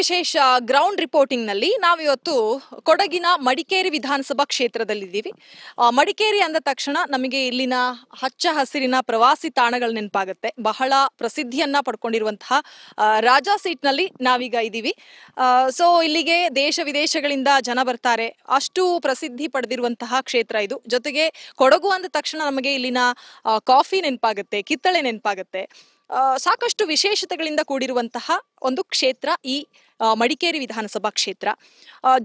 ವಿಶೇಷ ground reporting ನಲ್ಲಿ ನಾವಿವತ್ತು ಕೊಡಗಿನ ಮಡಿಕೇರಿ ವಿಧಾನಸಭಾ ಕ್ಷೇತ್ರದಲ್ಲಿದ್ದೀವಿ ಮಡಿಕೇರಿ ಅಂದ ತಕ್ಷಣ ನಮಗೆ ಇಲ್ಲಿನ ಹಚ್ಚ ಹಸಿರಿನ ಪ್ರವಾಸಿ ತಾಣಗಳು ನೆನಪಾಗುತ್ತೆ ಬಹಳ ಪ್ರಸಿದ್ಧಿಯನ್ನ ಪಡ್ಕೊಂಡಿರುವಂತಹ ರಾಜಾ ಸೀಟ್ ನಲ್ಲಿ ನಾವೀಗ ಇದ್ದೀವಿ ಸೊ ಇಲ್ಲಿಗೆ ದೇಶ ವಿದೇಶಗಳಿಂದ ಜನ ಬರ್ತಾರೆ ಅಷ್ಟು ಪ್ರಸಿದ್ಧಿ ಪಡೆದಿರುವಂತಹ ಕ್ಷೇತ್ರ ಇದು ಜೊತೆಗೆ ಕೊಡಗು ಅಂದ ತಕ್ಷಣ ನಮಗೆ ಇಲ್ಲಿನ ಕಾಫಿ ನೆನಪಾಗುತ್ತೆ ಕಿತ್ತಳೆ ನೆನಪಾಗುತ್ತೆ ಸಾಕಷ್ಟು ವಿಶೇಷತೆಗಳಿಂದ ಕೂಡಿರುವಂತಹ ಒಂದು ಕ್ಷೇತ್ರ ಈ ಮಡಿಕೇರಿ ವಿಧಾನಸಭಾ ಕ್ಷೇತ್ರ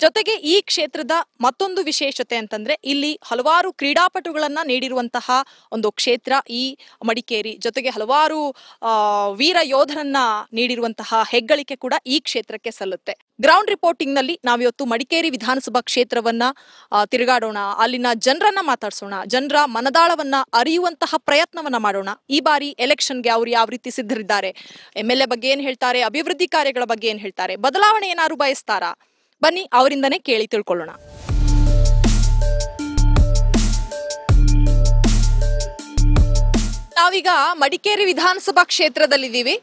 ಜೊತೆಗೆ ಈ ಕ್ಷೇತ್ರದ ಮತ್ತೊಂದು ವಿಶೇಷತೆ ಅಂತಂದ್ರೆ ಇಲ್ಲಿ ಹಲವಾರು ಕ್ರೀಡಾಪಟುಗಳನ್ನ ನೀಡಿರುವಂತಹ ಒಂದು ಕ್ಷೇತ್ರ ಈ ಮಡಿಕೇರಿ ಜೊತೆಗೆ ಹಲವಾರು ವೀರ ಯೋಧರನ್ನ ನೀಡಿರುವಂತಹ ಹೆಗ್ಗಳಿಕೆ ಕೂಡ ಈ ಕ್ಷೇತ್ರಕ್ಕೆ ಸಲ್ಲುತ್ತೆ ಗ್ರೌಂಡ್ ರಿಪೋರ್ಟಿಂಗ್ ನಲ್ಲಿ ನಾವಿವತ್ತು ಮಡಿಕೇರಿ ವಿಧಾನಸಭಾ ಕ್ಷೇತ್ರವನ್ನ ತಿರುಗಾಡೋಣ ಅಲ್ಲಿನ ಜನರನ್ನ ಮಾತಾಡಿಸೋಣ ಜನರ ಮನದಾಳವನ್ನ ಅರಿಯುವಂತಹ ಪ್ರಯತ್ನವನ್ನ ಮಾಡೋಣ ಈ ಬಾರಿ ಎಲೆಕ್ಷನ್ಗೆ ಅವರು ಯಾವ ರೀತಿ ಸಿದ್ಧರಿದ್ದಾರೆ ಎಂ ಎಲ್ ಎ ಬಗ್ಗೆ ಏನ್ ಹೇಳ್ತಾರೆ ಅಭಿವೃದ್ಧಿ ಕಾರ್ಯಗಳ ಬಗ್ಗೆ ಏನ್ ಹೇಳ್ತಾರೆ ಬದಲಾವಣೆ ಏನಾದ್ರು ಬಯಸ್ತಾರಾ ಬನ್ನಿ ಅವರಿಂದನೇ ಕೇಳಿ ತಿಳ್ಕೊಳ್ಳೋಣ ನಾವೀಗ ಮಡಿಕೇರಿ ವಿಧಾನಸಭಾ ಕ್ಷೇತ್ರದಲ್ಲಿದ್ದೀವಿ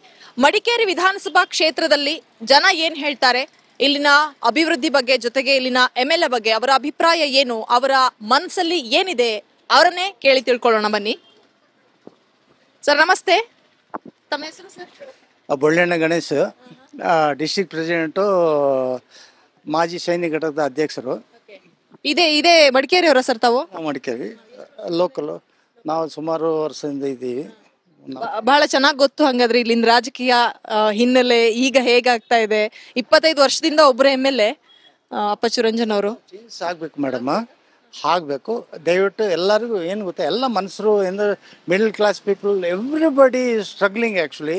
ಮಡಿಕೇರಿ ವಿಧಾನಸಭಾ ಕ್ಷೇತ್ರದಲ್ಲಿ ಜನ ಏನ್ ಹೇಳ್ತಾರೆ ಇಲ್ಲಿನ ಅಭಿವೃದ್ಧಿ ಬಗ್ಗೆ ಜೊತೆಗೆ ಇಲ್ಲಿನ ಎಮ್ ಎಲ್ ಎ ಬಗ್ಗೆ ಅವರ ಅಭಿಪ್ರಾಯ ಏನು ಅವರ ಮನಸ್ಸಲ್ಲಿ ಏನಿದೆ ಅವರನ್ನೇ ಕೇಳಿ ತಿಳ್ಕೊಳ್ಳೋಣ ಬನ್ನಿ ಸರ್ ನಮಸ್ತೆ ತಮ್ಮ ಹೆಸರು sir Bollanna Ganesh district president ಮಾಜಿ ಸೈನಿಕ ಘಟಕದ ಅಧ್ಯಕ್ಷರು ಇದೇ ಇದೇ ಮಡಿಕೇರಿ ಅವರ ಸರ್ ತಾವು ಮಡಿಕೇರಿ ಲೋಕಲ್ ನಾವು ಸುಮಾರು ವರ್ಷದಿಂದ ಇದ್ದೀವಿ ಬಹಳ ಚೆನ್ನಾಗಿ ಗೊತ್ತು ಹಂಗಾದ್ರೆ ಇಲ್ಲಿನ ರಾಜಕೀಯ ಹಿನ್ನೆಲೆ ಈಗ ಹೇಗಾಗ್ತಾ ಇದೆ ಇಪ್ಪತ್ತೈದು ವರ್ಷದಿಂದ ಒಬ್ಬರ ಎಮ್ ಎಲ್ ಎ ರಂಜನ್ ಅವರು ಆಗ್ಬೇಕು ಮೇಡಮ್ ಆಗ್ಬೇಕು ದಯವಿಟ್ಟು ಎಲ್ಲರಿಗೂ ಏನು ಗೊತ್ತಾ ಎಲ್ಲ ಮನುಷ್ಯರು ಎಂದ್ರೆ middle class people everybody struggling actually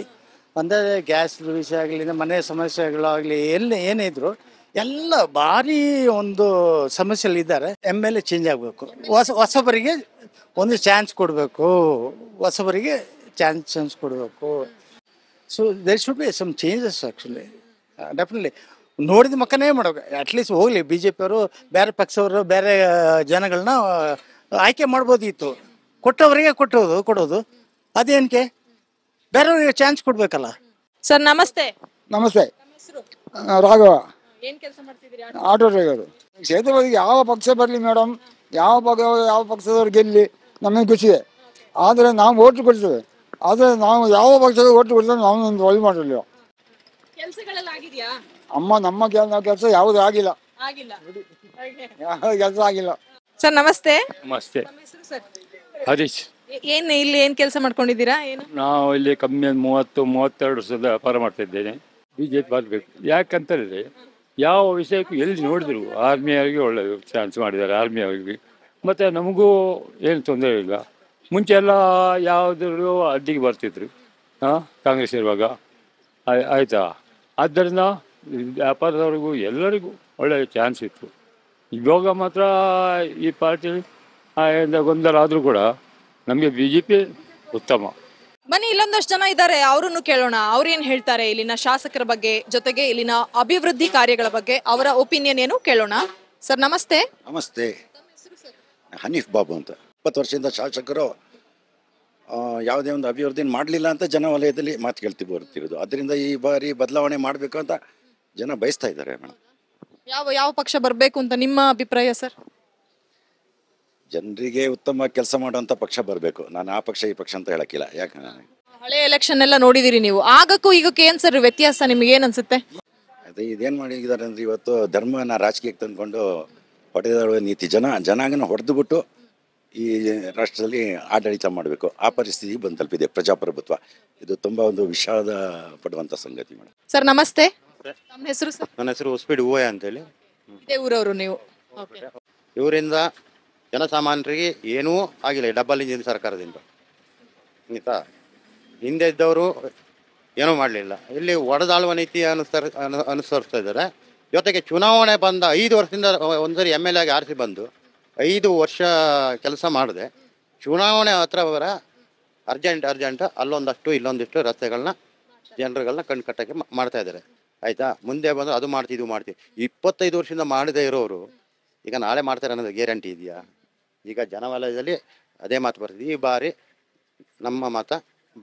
ಅಂದರೆ ಗ್ಯಾಸ್ ವಿಷಯ ಆಗಲಿ ಮನೆ ಸಮಸ್ಯೆಗಳಾಗಲಿ ಎಲ್ಲಿ ಏನಿದ್ರು ಎಲ್ಲ ಭಾರಿ ಒಂದು ಸಮಸ್ಯೆಲಿದ್ದಾರೆ ಎಮ್ ಎಲ್ ಎ ಚೇಂಜ್ ಆಗಬೇಕು ಹೊಸ ಹೊಸಬರಿಗೆ ಒಂದು ಚಾನ್ಸ್ ಕೊಡಬೇಕು ಹೊಸಬರಿಗೆ ಚಾನ್ಸನ್ಸ್ ಕೊಡಬೇಕು so there should be some changes actually definitely ನೋಡಿದ ಮಕ್ಕನೇ ಮಾಡಬೇಕು ಅಟ್ಲೀಸ್ಟ್ ಹೋಗಲಿ ಬಿ ಜೆ ಪಿಯವರು ಬೇರೆ ಪಕ್ಷವರು ಬೇರೆ ಜನಗಳನ್ನ ಆಯ್ಕೆ ಮಾಡ್ಬೋದಿತ್ತು ಕೊಟ್ಟವರಿಗೆ ಕೊಟ್ಟೋದು ಕೊಡೋದು ಅದೇನಕ್ಕೆ ಬೇರೆಯವ್ರಿಗೆ ಚಾನ್ಸ್ ಕೊಡಬೇಕಲ್ಲ ಸರ್ ನಮಸ್ತೆ ನಮಸ್ತೆ ರಾಘವ ಏನು ಕೆಲಸ ಆಟೋ ಡ್ರೈವರು ಕ್ಷೇತ್ರ ಯಾವ ಪಕ್ಷ ಬರಲಿ ಮೇಡಮ್ ಯಾವ ಪಕ್ಷ ಯಾವ ಪಕ್ಷದವ್ರು ಗೆಲ್ಲಿ ನಮಗೆ ಖುಷಿಯೇ ಆದರೆ ನಾವು ಓಟ್ ಕೊಡ್ತೇವೆ ಆದರೆ ನಾವು ಯಾವ ಪಕ್ಷದ ಒಟ್ಟು ಕೊಡ್ತಾರೆ ನಾವು ಒಂದು ಒಳ್ಳೆ ಮಾಡಲಿಲ್ಲ ಅಮ್ಮ ನಮ್ಮ ಕೆಲಸ ಯಾವುದೂ ಆಗಿಲ್ಲ ಕೆಲಸ ಆಗಿಲ್ಲ ಸರ್ ನಮಸ್ತೆ ನಮಸ್ತೆ ಹರೀಶ್ ಏನ್ ಇಲ್ಲಿ ಏನ್ ಕೆಲಸ ಮಾಡ್ಕೊಂಡಿದ್ದೀರಾ ನಾವು ಇಲ್ಲಿ ಕಮ್ಮಿ ಮೂವತ್ತು ಮೂವತ್ತೆರಡು ವರ್ಷದ ವ್ಯಾಪಾರ ಮಾಡ್ತಾ ಇದ್ದೇನೆ ಬಿ ಬರ್ಬೇಕು ಬರಬೇಕು ಯಾವ ವಿಷಯಕ್ಕೂ ಎಲ್ಲಿ ನೋಡಿದ್ರು ಆರ್ಮಿಯವರಿಗೆ ಒಳ್ಳೆ ಚಾನ್ಸ್ ಮಾಡಿದ್ದಾರೆ ಆರ್ಮಿಯವರಿಗೆ ಮತ್ತೆ ನಮಗೂ ಏನು ತೊಂದರೆ ಇಲ್ಲ ಮುಂಚೆ ಎಲ್ಲ ಯಾವುದ್ರೂ ಅಡ್ಡಿಗೆ ಬರ್ತಿದ್ರು ಹಾಂ ಕಾಂಗ್ರೆಸ್ ಇರುವಾಗ ಆಯ್ತಾ ಆದ್ದರಿಂದ ವ್ಯಾಪಾರದವ್ರಿಗೂ ಎಲ್ಲರಿಗೂ ಒಳ್ಳೆಯ ಚಾನ್ಸ್ ಇತ್ತು ಇವಾಗ ಮಾತ್ರ ಈ ಪಾರ್ಟಿ ಗೊಂದಲ ಆದರೂ ಕೂಡ ನಮಗೆ ಬಿ ಜೆ ಪಿ ಉತ್ತಮ ಮನೆ ಇಲ್ಲೊಂದಷ್ಟು ಜನ ಇದ್ದಾರೆ ಅವರನ್ನು ಕೇಳೋಣ ಅವ್ರೇನ್ ಹೇಳ್ತಾರೆ ಇಲ್ಲಿನ ಶಾಸಕರ ಬಗ್ಗೆ ಜೊತೆಗೆ ಇಲ್ಲಿನ ಅಭಿವೃದ್ಧಿ ಕಾರ್ಯಗಳ ಬಗ್ಗೆ ಅವರ ಒಪಿನಿಯನ್ ಏನು ಕೇಳೋಣ ಸರ್ ನಮಸ್ತೆ ನಮಸ್ತೆ ಹನೀಫ್ ಬಾಬು ಅಂತ ಇಪ್ಪತ್ತು ವರ್ಷದಿಂದ ಶಾಸಕರು ಯಾವುದೇ ಒಂದು ಅಭಿವೃದ್ಧಿ ಮಾಡಲಿಲ್ಲ ಅಂತ ಜನ ವಲಯದಲ್ಲಿ ಮಾತು ಕೇಳ್ತಿ ಬರ್ತಿರೋದು ಅದರಿಂದ ಈ ಬಾರಿ ಬದಲಾವಣೆ ಮಾಡಬೇಕು ಅಂತ ಜನ ಬಯಸ್ತಾ ಇದ್ದಾರೆ ಮೇಡಮ್ ಯಾವ ಯಾವ ಪಕ್ಷ ಬರಬೇಕು ಅಂತ ನಿಮ್ಮ ಅಭಿಪ್ರಾಯ ಸರ್ ಜನರಿಗೆ ಉತ್ತಮ ಕೆಲಸ ಮಾಡುವಂತ ಪಕ್ಷ ಬರಬೇಕು ನಾನು ಆ ಪಕ್ಷ ಈ ಪಕ್ಷ ಅಂತ ಹೇಳಕ್ಕಿಲ್ಲ ಯಾಕೆ ಹಳೆ ಎಲೆಕ್ಷನ್ ಎಲ್ಲ ನೋಡಿದಿರಿ ನೀವು ಆಗಕ್ಕೂ ಈಗ ಏನ್ ಸರ್ ವ್ಯತ್ಯಾಸ ನಿಮ್ಗೆ ಏನ್ ಅನ್ಸುತ್ತೆ ಅದೇ ಇದೇನ್ ಮಾಡಿದ್ದಾರೆ ಅಂದ್ರೆ ಇವತ್ತು ಧರ್ಮನ ರಾಜಕೀಯಕ್ಕೆ ತಂದ್ಕೊಂಡು ಹೊಡೆದ ನೀತಿ ಜನ ಜನಾಂಗನ ಹೊಡೆದು ಬಿಟ್ಟು ಈ ರಾಷ್ಟ್ರದಲ್ಲಿ ಆಡಳಿತ ಮಾಡಬೇಕು ಆ ಪರಿಸ್ಥಿತಿ ಬಂದು ತಲುಪಿದೆ ಪ್ರಜಾಪ್ರಭುತ್ವ ಇದು ತುಂಬ ಒಂದು ವಿಷಾದ ಪಡುವಂತ ಸಂಗತಿ ಮೇಡಮ್ ಸರ್ ನಮಸ್ತೆ ನನ್ನ ಹೆಸರು ಸರ್ ನನ್ನ ಹೆಸರು ಹೊಸಪೇಡಿ ಹೂವಯ್ಯ ಅಂತೇಳಿ ಇದೇ ಊರವರು ನೀವು ಇವರಿಂದ ಜನಸಾಮಾನ್ಯರಿಗೆ ಏನೂ ಆಗಿಲ್ಲ ಡಬಲ್ ಇಂಜಿನ್ ಸರ್ಕಾರದಿಂದ ಆಯಿತಾ ಹಿಂದೆ ಇದ್ದವರು ಏನೂ ಮಾಡಲಿಲ್ಲ ಇಲ್ಲಿ ಒಡೆದಾಳುವ ನೀತಿ ಅನುಸರ್ ಅನುಸರಿಸ್ತಾ ಇದ್ದಾರೆ ಜೊತೆಗೆ ಚುನಾವಣೆ ಬಂದ ಐದು ವರ್ಷದಿಂದ ಒಂದ್ಸರಿ ಎಮ್ ಎಲ್ ಆಗಿ ಆರಿಸಿ ಬಂದು ಐದು ವರ್ಷ ಕೆಲಸ ಮಾಡಿದೆ ಚುನಾವಣೆ ಹತ್ರ ಬರ ಅರ್ಜೆಂಟ್ ಅರ್ಜೆಂಟ್ ಅಲ್ಲೊಂದಷ್ಟು ಇಲ್ಲೊಂದಿಷ್ಟು ರಸ್ತೆಗಳನ್ನ ಜನರುಗಳನ್ನ ಕಣ್ಕಟ್ಟಕ್ಕೆ ಮಾಡ್ತಾ ಇದ್ದಾರೆ ಆಯಿತಾ ಮುಂದೆ ಬಂದರೆ ಅದು ಮಾಡ್ತೀವಿ ಇದು ಮಾಡ್ತೀವಿ ಇಪ್ಪತ್ತೈದು ವರ್ಷದಿಂದ ಮಾಡಿದೆ ಇರೋರು ಈಗ ನಾಳೆ ಮಾಡ್ತಾರೆ ಅನ್ನೋದು ಗ್ಯಾರಂಟಿ ಇದೆಯಾ ಈಗ ಜನವಲಯದಲ್ಲಿ ಅದೇ ಮಾತು ಬರ್ತೀವಿ ಈ ಬಾರಿ ನಮ್ಮ ಮತ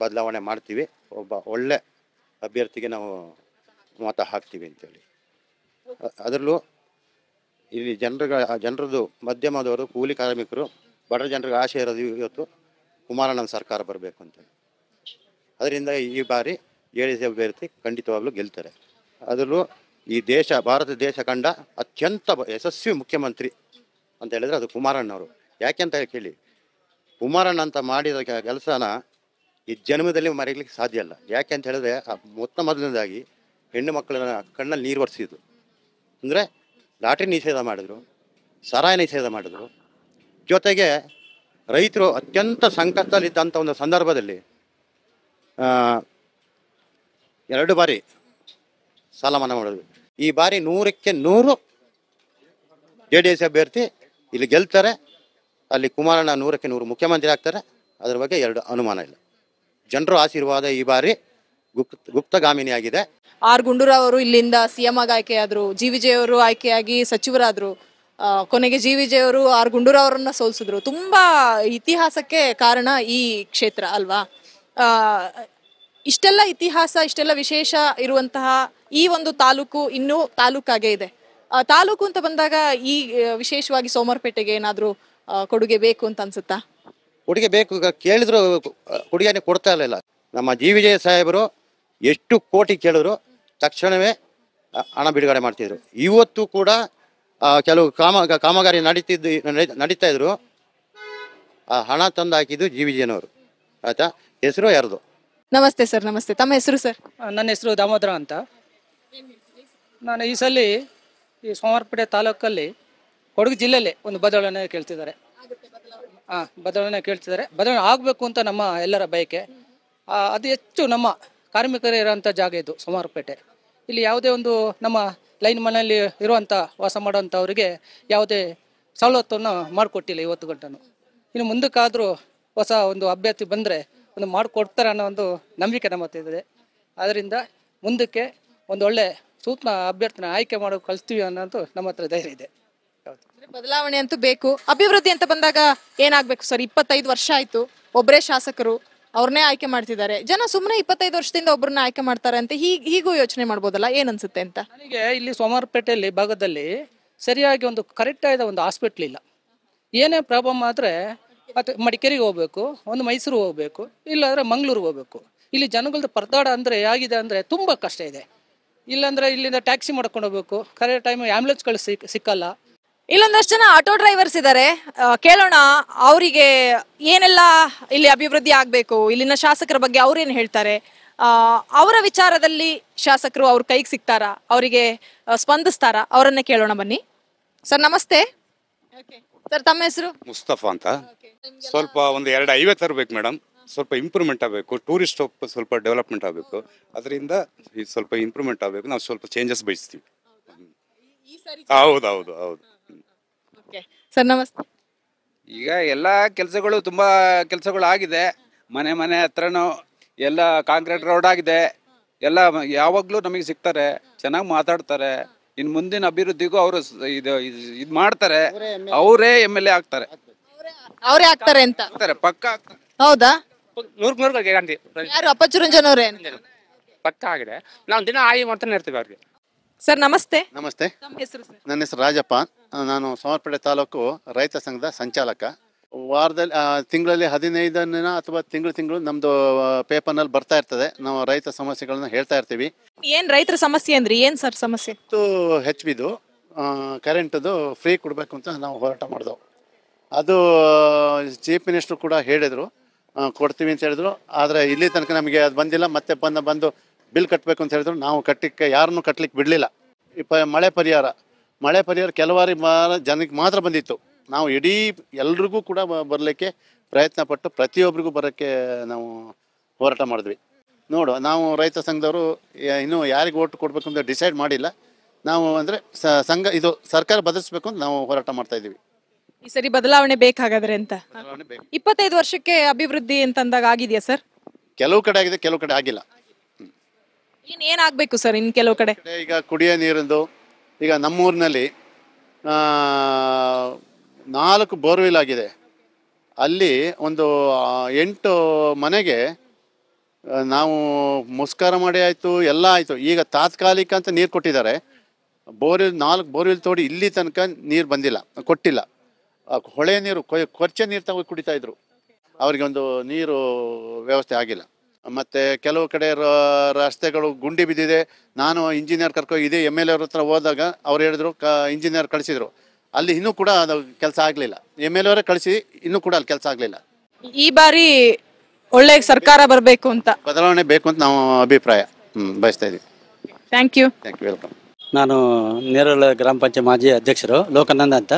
ಬದಲಾವಣೆ ಮಾಡ್ತೀವಿ ಒಬ್ಬ ಒಳ್ಳೆ ಅಭ್ಯರ್ಥಿಗೆ ನಾವು ಮತ ಹಾಕ್ತೀವಿ ಅಂತೇಳಿ ಅದರಲ್ಲೂ ಇಲ್ಲಿ ಜನರ ಜನರದ್ದು ಮಧ್ಯಮದವರು ಕೂಲಿ ಕಾರ್ಮಿಕರು ಬಡ ಜನರಿಗೆ ಆಶೆ ಇರೋದು ಇವತ್ತು ಕುಮಾರಣ್ಣನ ಸರ್ಕಾರ ಬರಬೇಕು ಅಂತ ಅದರಿಂದ ಈ ಬಾರಿ ಜೆ ಡಿ ಸಿ ಅಭ್ಯರ್ಥಿ ಖಂಡಿತವಾಗ್ಲೂ ಗೆಲ್ತಾರೆ ಅದರಲ್ಲೂ ಈ ದೇಶ ಭಾರತ ದೇಶ ಕಂಡ ಅತ್ಯಂತ ಯಶಸ್ವಿ ಮುಖ್ಯಮಂತ್ರಿ ಅಂತ ಹೇಳಿದ್ರೆ ಅದು ಕುಮಾರಣ್ಣವರು ಯಾಕೆ ಅಂತ ಕೇಳಿ ಕುಮಾರಣ್ಣ ಅಂತ ಮಾಡಿದ ಕೆಲಸನ ಈ ಜನ್ಮದಲ್ಲಿ ಮರೆಯಲಿಕ್ಕೆ ಸಾಧ್ಯ ಇಲ್ಲ ಯಾಕೆ ಅಂತ ಹೇಳಿದ್ರೆ ಮೊತ್ತ ಮೊದಲನೇದಾಗಿ ಹೆಣ್ಣು ಮಕ್ಕಳನ್ನ ಕಣ್ಣಲ್ಲಿ ನೀರು ಒರೆಸಿದ್ರು ಅಂದರೆ ಲಾಟ್ರಿ ನಿಷೇಧ ಮಾಡಿದ್ರು ಸರಾಯ ನಿಷೇಧ ಮಾಡಿದ್ರು ಜೊತೆಗೆ ರೈತರು ಅತ್ಯಂತ ಸಂಕಷ್ಟದಲ್ಲಿದ್ದಂಥ ಒಂದು ಸಂದರ್ಭದಲ್ಲಿ ಎರಡು ಬಾರಿ ಸಾಲ ಮನ್ನಾ ಮಾಡಿದ್ವಿ ಈ ಬಾರಿ ನೂರಕ್ಕೆ ನೂರು ಜೆ ಡಿ ಎಸ್ ಅಭ್ಯರ್ಥಿ ಇಲ್ಲಿ ಗೆಲ್ತಾರೆ ಅಲ್ಲಿ ಕುಮಾರಣ್ಣ ನೂರಕ್ಕೆ ನೂರು ಮುಖ್ಯಮಂತ್ರಿ ಆಗ್ತಾರೆ ಅದ್ರ ಬಗ್ಗೆ ಎರಡು ಅನುಮಾನ ಇಲ್ಲ ಜನರ ಆಶೀರ್ವಾದ ಈ ಬಾರಿ ಗುಪ್ತ ಗುಪ್ತಗಾಮಿನಿಯಾಗಿದೆ ಆರ್ ಗುಂಡೂರಾವ್ ಅವರು ಇಲ್ಲಿಂದ ಸಿಎಂ ಆಗಿ ಆಯ್ಕೆಯಾದ್ರು ಜಿ ಅವರು ಆಯ್ಕೆಯಾಗಿ ಸಚಿವರಾದ್ರು ಕೊನೆಗೆ ಜಿ ಅವರು ಆರ್ ಗುಂಡೂರಾವ್ ಅವರನ್ನ ಸೋಲಿಸಿದ್ರು ತುಂಬಾ ಇತಿಹಾಸಕ್ಕೆ ಕಾರಣ ಈ ಕ್ಷೇತ್ರ ಅಲ್ವಾ ಇಷ್ಟೆಲ್ಲ ಇತಿಹಾಸ ಇಷ್ಟೆಲ್ಲ ವಿಶೇಷ ಇರುವಂತಹ ಈ ಒಂದು ತಾಲೂಕು ಇನ್ನೂ ತಾಲೂಕಾಗೆ ಇದೆ ತಾಲೂಕು ಅಂತ ಬಂದಾಗ ಈ ವಿಶೇಷವಾಗಿ ವಿಶೇಷವಾಗಿ ಸೋಮವಾರಪೇಟೆಗೆ ಏನಾದರೂ ಕೊಡುಗೆ ಬೇಕು ಅಂತ ಅನ್ಸುತ್ತಾ ಕೊಡುಗೆ ಬೇಕು ಕೇಳಿದ್ರು ಕೊಡುಗೆಯನ್ನು ಕೊಡ್ತಾ ಇರಲಿಲ್ಲ ನಮ್ಮ ಜಿ ವಿಜಯ ಸಾಹೇಬರು ಎಷ್ಟು ಕೋಟಿ ಕೇಳಿದ್ರು ತಕ್ಷಣವೇ ಹಣ ಬಿಡುಗಡೆ ಮಾಡ್ತಿದ್ರು ಇವತ್ತು ಕೂಡ ಕೆಲವು ಕಾಮ ಕಾಮಗಾರಿ ನಡೀತಿದ್ದು ನಡೀತಾ ಇದ್ರು ಆ ಹಣ ತಂದು ಹಾಕಿದ್ದು ಜಿ ವಿ ಆಯ್ತಾ ಹೆಸರು ಯಾರ್ದು ನಮಸ್ತೆ ಸರ್ ನಮಸ್ತೆ ತಮ್ಮ ಹೆಸರು ಸರ್ ನನ್ನ ಹೆಸರು ದಾಮೋದರ ಅಂತ ನಾನು ಈ ಸಲ ಈ ಸೋಮವಾರಪೇಟೆ ತಾಲೂಕಲ್ಲಿ ಕೊಡಗು ಜಿಲ್ಲೆಯಲ್ಲಿ ಒಂದು ಬದಲಾವಣೆ ಕೇಳ್ತಿದ್ದಾರೆ ಹಾಂ ಬದಲಾವಣೆ ಕೇಳ್ತಿದ್ದಾರೆ ಬದಲಾವಣೆ ಆಗಬೇಕು ಅಂತ ನಮ್ಮ ಎಲ್ಲರ ಬಯಕೆ ಅದು ಹೆಚ್ಚು ನಮ್ಮ ಕಾರ್ಮಿಕರೇ ಇರೋಂಥ ಜಾಗ ಇದು ಸೋಮವಾರಪೇಟೆ ಇಲ್ಲಿ ಯಾವುದೇ ಒಂದು ನಮ್ಮ ಲೈನ್ ಮನೆಯಲ್ಲಿ ಇರುವಂಥ ವಾಸ ಮಾಡೋವಂಥವರಿಗೆ ಯಾವುದೇ ಸವಲತ್ತನ್ನು ಮಾಡಿಕೊಟ್ಟಿಲ್ಲ ಇವತ್ತು ಗಂಟನು ಇನ್ನು ಮುಂದಕ್ಕಾದರೂ ಹೊಸ ಒಂದು ಅಭ್ಯರ್ಥಿ ಬಂದರೆ ಒಂದು ಮಾಡಿಕೊಡ್ತಾರೆ ಅನ್ನೋ ಒಂದು ನಂಬಿಕೆ ನಮ್ಮ ಇದೆ ಆದ್ದರಿಂದ ಮುಂದಕ್ಕೆ ಒಂದು ಒಳ್ಳೆ ಸೂಕ್ತ ಅಭ್ಯರ್ಥಿನ ಆಯ್ಕೆ ಮಾಡೋಕೆ ಕಲಿಸ್ತೀವಿ ಅನ್ನೋದು ನಮ್ಮ ಹತ್ರ ಧೈರ್ಯ ಇದೆ ಬದಲಾವಣೆ ಅಂತೂ ಬೇಕು ಅಭಿವೃದ್ಧಿ ಅಂತ ಬಂದಾಗ ಏನಾಗಬೇಕು ಸರ್ ಇಪ್ಪತ್ತೈದು ವರ್ಷ ಆಯಿತು ಒಬ್ಬರೇ ಶಾಸಕರು ಅವ್ರನ್ನೇ ಆಯ್ಕೆ ಮಾಡ್ತಿದ್ದಾರೆ ಜನ ಸುಮ್ಮನೆ ಇಪ್ಪತ್ತೈದು ವರ್ಷದಿಂದ ಒಬ್ಬರನ್ನ ಆಯ್ಕೆ ಮಾಡ್ತಾರೆ ಅಂತ ಹೀಗೆ ಹೀಗೂ ಯೋಚನೆ ಮಾಡ್ಬೋದಲ್ಲ ಏನನ್ಸುತ್ತೆ ಅಂತ ನನಗೆ ಇಲ್ಲಿ ಸೋಮವಾರಪೇಟೆಯಲ್ಲಿ ಭಾಗದಲ್ಲಿ ಸರಿಯಾಗಿ ಒಂದು ಕರೆಕ್ಟ್ ಆದ ಒಂದು ಹಾಸ್ಪಿಟ್ಲ್ ಇಲ್ಲ ಏನೇ ಪ್ರಾಬ್ಲಮ್ ಆದರೆ ಮತ್ತೆ ಮಡಿಕೇರಿಗೆ ಹೋಗ್ಬೇಕು ಒಂದು ಮೈಸೂರು ಹೋಗ್ಬೇಕು ಇಲ್ಲಾಂದ್ರೆ ಮಂಗ್ಳೂರ್ಗೆ ಹೋಗ್ಬೇಕು ಇಲ್ಲಿ ಜನಗಳದ್ದು ಪರದಾಡ ಅಂದರೆ ಹೇಗಿದೆ ಅಂದರೆ ತುಂಬ ಕಷ್ಟ ಇದೆ ಇಲ್ಲಾಂದರೆ ಇಲ್ಲಿಂದ ಟ್ಯಾಕ್ಸಿ ಮಾಡ್ಕೊಂಡು ಹೋಗ್ಬೇಕು ಕರೆಕ್ಟ್ ಟೈಮ್ ಆ್ಯಂಬುಲೆನ್ಸ್ಗಳು ಸಿಕ್ ಸಿಕ್ಕಲ್ಲ ಇಲ್ಲೊಂದಷ್ಟು ಜನ ಆಟೋ ಡ್ರೈವರ್ಸ್ ಇದ್ದಾರೆ ಕೇಳೋಣ ಅವರಿಗೆ ಏನೆಲ್ಲ ಇಲ್ಲಿ ಅಭಿವೃದ್ಧಿ ಆಗಬೇಕು ಇಲ್ಲಿನ ಶಾಸಕರ ಬಗ್ಗೆ ಅವ್ರೇನು ಹೇಳ್ತಾರೆ ಅವರ ವಿಚಾರದಲ್ಲಿ ಶಾಸಕರು ಅವ್ರ ಕೈಗೆ ಸಿಗ್ತಾರಾ ಅವರಿಗೆ ಸ್ಪಂದಿಸ್ತಾರಾ ಅವರನ್ನ ಕೇಳೋಣ ಬನ್ನಿ ಸರ್ ನಮಸ್ತೆ ಸರ್ ತಮ್ಮ ಹೆಸರು ಮುಸ್ತಫಾ ಅಂತ ಸ್ವಲ್ಪ ಒಂದು ಎರಡು ಐವತ್ತು ತರಬೇಕು ಮೇಡಮ್ ಸ್ವಲ್ಪ ಇಂಪ್ರೂವ್ಮೆಂಟ್ ಆಗಬೇಕು ಟೂರಿಸ್ಟ್ ಸ್ವಲ್ಪ ಡೆವಲಪ್ಮೆಂಟ್ ಆಗಬೇಕು ಅದರಿಂದ ಸ್ವಲ್ಪ ಇಂಪ್ರೂವ್ಮೆಂಟ್ ಆಗಬೇಕು ನಾವು ಸ್ವಲ್ಪ ಚೇಂಜಸ್ ಬಯಸ್ತೀವಿ ಹೌದು ಹೌದು ಹೌದು ಸರ್ ನಮಸ್ತೆ ಈಗ ಎಲ್ಲ ಕೆಲಸಗಳು ತುಂಬಾ ಕೆಲಸಗಳು ಆಗಿದೆ ಮನೆ ಮನೆ ಹತ್ರನು ಎಲ್ಲ ಕಾಂಕ್ರೀಟ್ ರೋಡ್ ಆಗಿದೆ ಎಲ್ಲ ಯಾವಾಗ್ಲೂ ನಮಗೆ ಸಿಗ್ತಾರೆ ಚೆನ್ನಾಗಿ ಮಾತಾಡ್ತಾರೆ ಇನ್ ಮುಂದಿನ ಅಭಿವೃದ್ಧಿಗೂ ಅವರು ಇದು ಇದು ಮಾಡ್ತಾರೆ ಅವರೇ ಎಮ್ ಎಲ್ ಎ ಆಗ್ತಾರೆ ಅವರೇ ಆಗ್ತಾರೆ ಅಂತ ಪಕ್ಕ ಹೌದಾ ಯಾರು ಆಗಿದೆ ನಾವು ದಿನ ಆಯಿ ಮಾಡ್ತಾನೆ ಇರ್ತೀವಿ ಅವ್ರಿಗೆ ಸರ್ ನಮಸ್ತೆ ನಮಸ್ತೆ ಹೆಸರು ನನ್ನ ಹೆಸರು ರಾಜಪ್ಪ ನಾನು ಸೋಮರ್ಪೇಟೆ ತಾಲೂಕು ರೈತ ಸಂಘದ ಸಂಚಾಲಕ ವಾರದಲ್ಲಿ ತಿಂಗಳಲ್ಲಿ ಹದಿನೈದನ ಅಥವಾ ತಿಂಗಳು ತಿಂಗಳು ಪೇಪರ್ ಪೇಪರ್ನಲ್ಲಿ ಬರ್ತಾ ಇರ್ತದೆ ನಾವು ರೈತ ಸಮಸ್ಯೆಗಳನ್ನ ಹೇಳ್ತಾ ಇರ್ತೀವಿ ಏನ್ ರೈತರ ಸಮಸ್ಯೆ ಅಂದ್ರೆ ಏನ್ ಸರ್ ಸಮಸ್ಯೆ ಇತ್ತು ಹೆಚ್ ಬಿದು ಕರೆಂಟದು ಫ್ರೀ ಕೊಡಬೇಕು ಅಂತ ನಾವು ಹೋರಾಟ ಮಾಡಿದೆವು ಅದು ಚೀಫ್ ಮಿನಿಸ್ಟರ್ ಕೂಡ ಹೇಳಿದರು ಕೊಡ್ತೀವಿ ಅಂತ ಹೇಳಿದ್ರು ಆದರೆ ಇಲ್ಲಿ ತನಕ ನಮಗೆ ಅದು ಬಂದಿಲ್ಲ ಮತ್ತೆ ಬಂದ ಬಂದು ಬಿಲ್ ಕಟ್ಟಬೇಕು ಅಂತ ಹೇಳಿದ್ರು ನಾವು ಕಟ್ಟಲಿಕ್ಕೆ ಯಾರನ್ನು ಕಟ್ಟಲಿಕ್ಕೆ ಬಿಡಲಿಲ್ಲ ಇಪ್ಪ ಮಳೆ ಪರಿಹಾರ ಮಳೆ ಪರಿಹಾರ ಮಾತ್ರ ಜನಕ್ಕೆ ಮಾತ್ರ ಬಂದಿತ್ತು ನಾವು ಇಡೀ ಎಲ್ರಿಗೂ ಕೂಡ ಬರಲಿಕ್ಕೆ ಪ್ರಯತ್ನ ಪಟ್ಟು ಪ್ರತಿಯೊಬ್ಬರಿಗೂ ಬರೋಕ್ಕೆ ನಾವು ಹೋರಾಟ ಮಾಡಿದ್ವಿ ನೋಡು ನಾವು ರೈತ ಸಂಘದವರು ಇನ್ನೂ ಯಾರಿಗೆ ಓಟ್ ಕೊಡಬೇಕು ಅಂತ ಡಿಸೈಡ್ ಮಾಡಿಲ್ಲ ನಾವು ಅಂದರೆ ಸಂಘ ಇದು ಸರ್ಕಾರ ಬದಲಿಸ್ಬೇಕು ಅಂತ ನಾವು ಹೋರಾಟ ಮಾಡ್ತಾ ಇದ್ದೀವಿ ಈ ಸರಿ ಬದಲಾವಣೆ ಬೇಕಾಗಾದ್ರೆ ಅಂತ ಇಪ್ಪತ್ತೈದು ವರ್ಷಕ್ಕೆ ಅಭಿವೃದ್ಧಿ ಅಂತಂದಾಗ ಆಗಿದೆಯಾ ಸರ್ ಕೆಲವು ಕಡೆ ಆಗಿದೆ ಕೆಲವು ಕಡೆ ಆಗಿಲ್ಲ ಏನಾಗಬೇಕು ಸರ್ ಇನ್ ಕೆಲವು ಕಡೆ ಈಗ ಕುಡಿಯೋ ನೀರಿಂದು ಈಗ ನಮ್ಮೂರಿನಲ್ಲಿ ನಾಲ್ಕು ಬೋರ್ವೆಲ್ ಆಗಿದೆ ಅಲ್ಲಿ ಒಂದು ಎಂಟು ಮನೆಗೆ ನಾವು ಮುಸ್ಕಾರ ಮಾಡಿ ಆಯಿತು ಎಲ್ಲ ಆಯಿತು ಈಗ ತಾತ್ಕಾಲಿಕ ಅಂತ ನೀರು ಕೊಟ್ಟಿದ್ದಾರೆ ಬೋರ್ವೆಲ್ ನಾಲ್ಕು ಬೋರ್ವೆಲ್ ತೋಡಿ ಇಲ್ಲಿ ತನಕ ನೀರು ಬಂದಿಲ್ಲ ಕೊಟ್ಟಿಲ್ಲ ಹೊಳೆ ನೀರು ಕೊರ್ಚೆ ನೀರು ತಗೊಂಡು ಕುಡಿತಾ ಇದ್ರು ಅವ್ರಿಗೆ ಒಂದು ನೀರು ವ್ಯವಸ್ಥೆ ಆಗಿಲ್ಲ ಮತ್ತು ಕೆಲವು ಕಡೆ ರಸ್ತೆಗಳು ಗುಂಡಿ ಬಿದ್ದಿದೆ ನಾನು ಇಂಜಿನಿಯರ್ ಕರ್ಕೊ ಇದೇ ಎಮ್ ಎಲ್ ಅವ್ರ ಹತ್ರ ಹೋದಾಗ ಅವ್ರು ಹೇಳಿದ್ರು ಇಂಜಿನಿಯರ್ ಕಳಿಸಿದ್ರು ಅಲ್ಲಿ ಇನ್ನೂ ಕೂಡ ಅದು ಕೆಲಸ ಆಗಲಿಲ್ಲ ಎಮ್ ಎಲ್ ಎ ಕಳಿಸಿ ಇನ್ನೂ ಕೂಡ ಅಲ್ಲಿ ಕೆಲಸ ಆಗಲಿಲ್ಲ ಈ ಬಾರಿ ಒಳ್ಳೆ ಸರ್ಕಾರ ಬರಬೇಕು ಅಂತ ಬದಲಾವಣೆ ಬೇಕು ಅಂತ ನಾವು ಅಭಿಪ್ರಾಯ ಹ್ಞೂ ಬಯಸ್ತಾ ಇದ್ದೀವಿ thank you thank you welcome ನಾನು ನೇರಳ ಗ್ರಾಮ ಪಂಚಾಯತ್ ಮಾಜಿ ಅಧ್ಯಕ್ಷರು ಲೋಕಾನಂದ ಅಂತ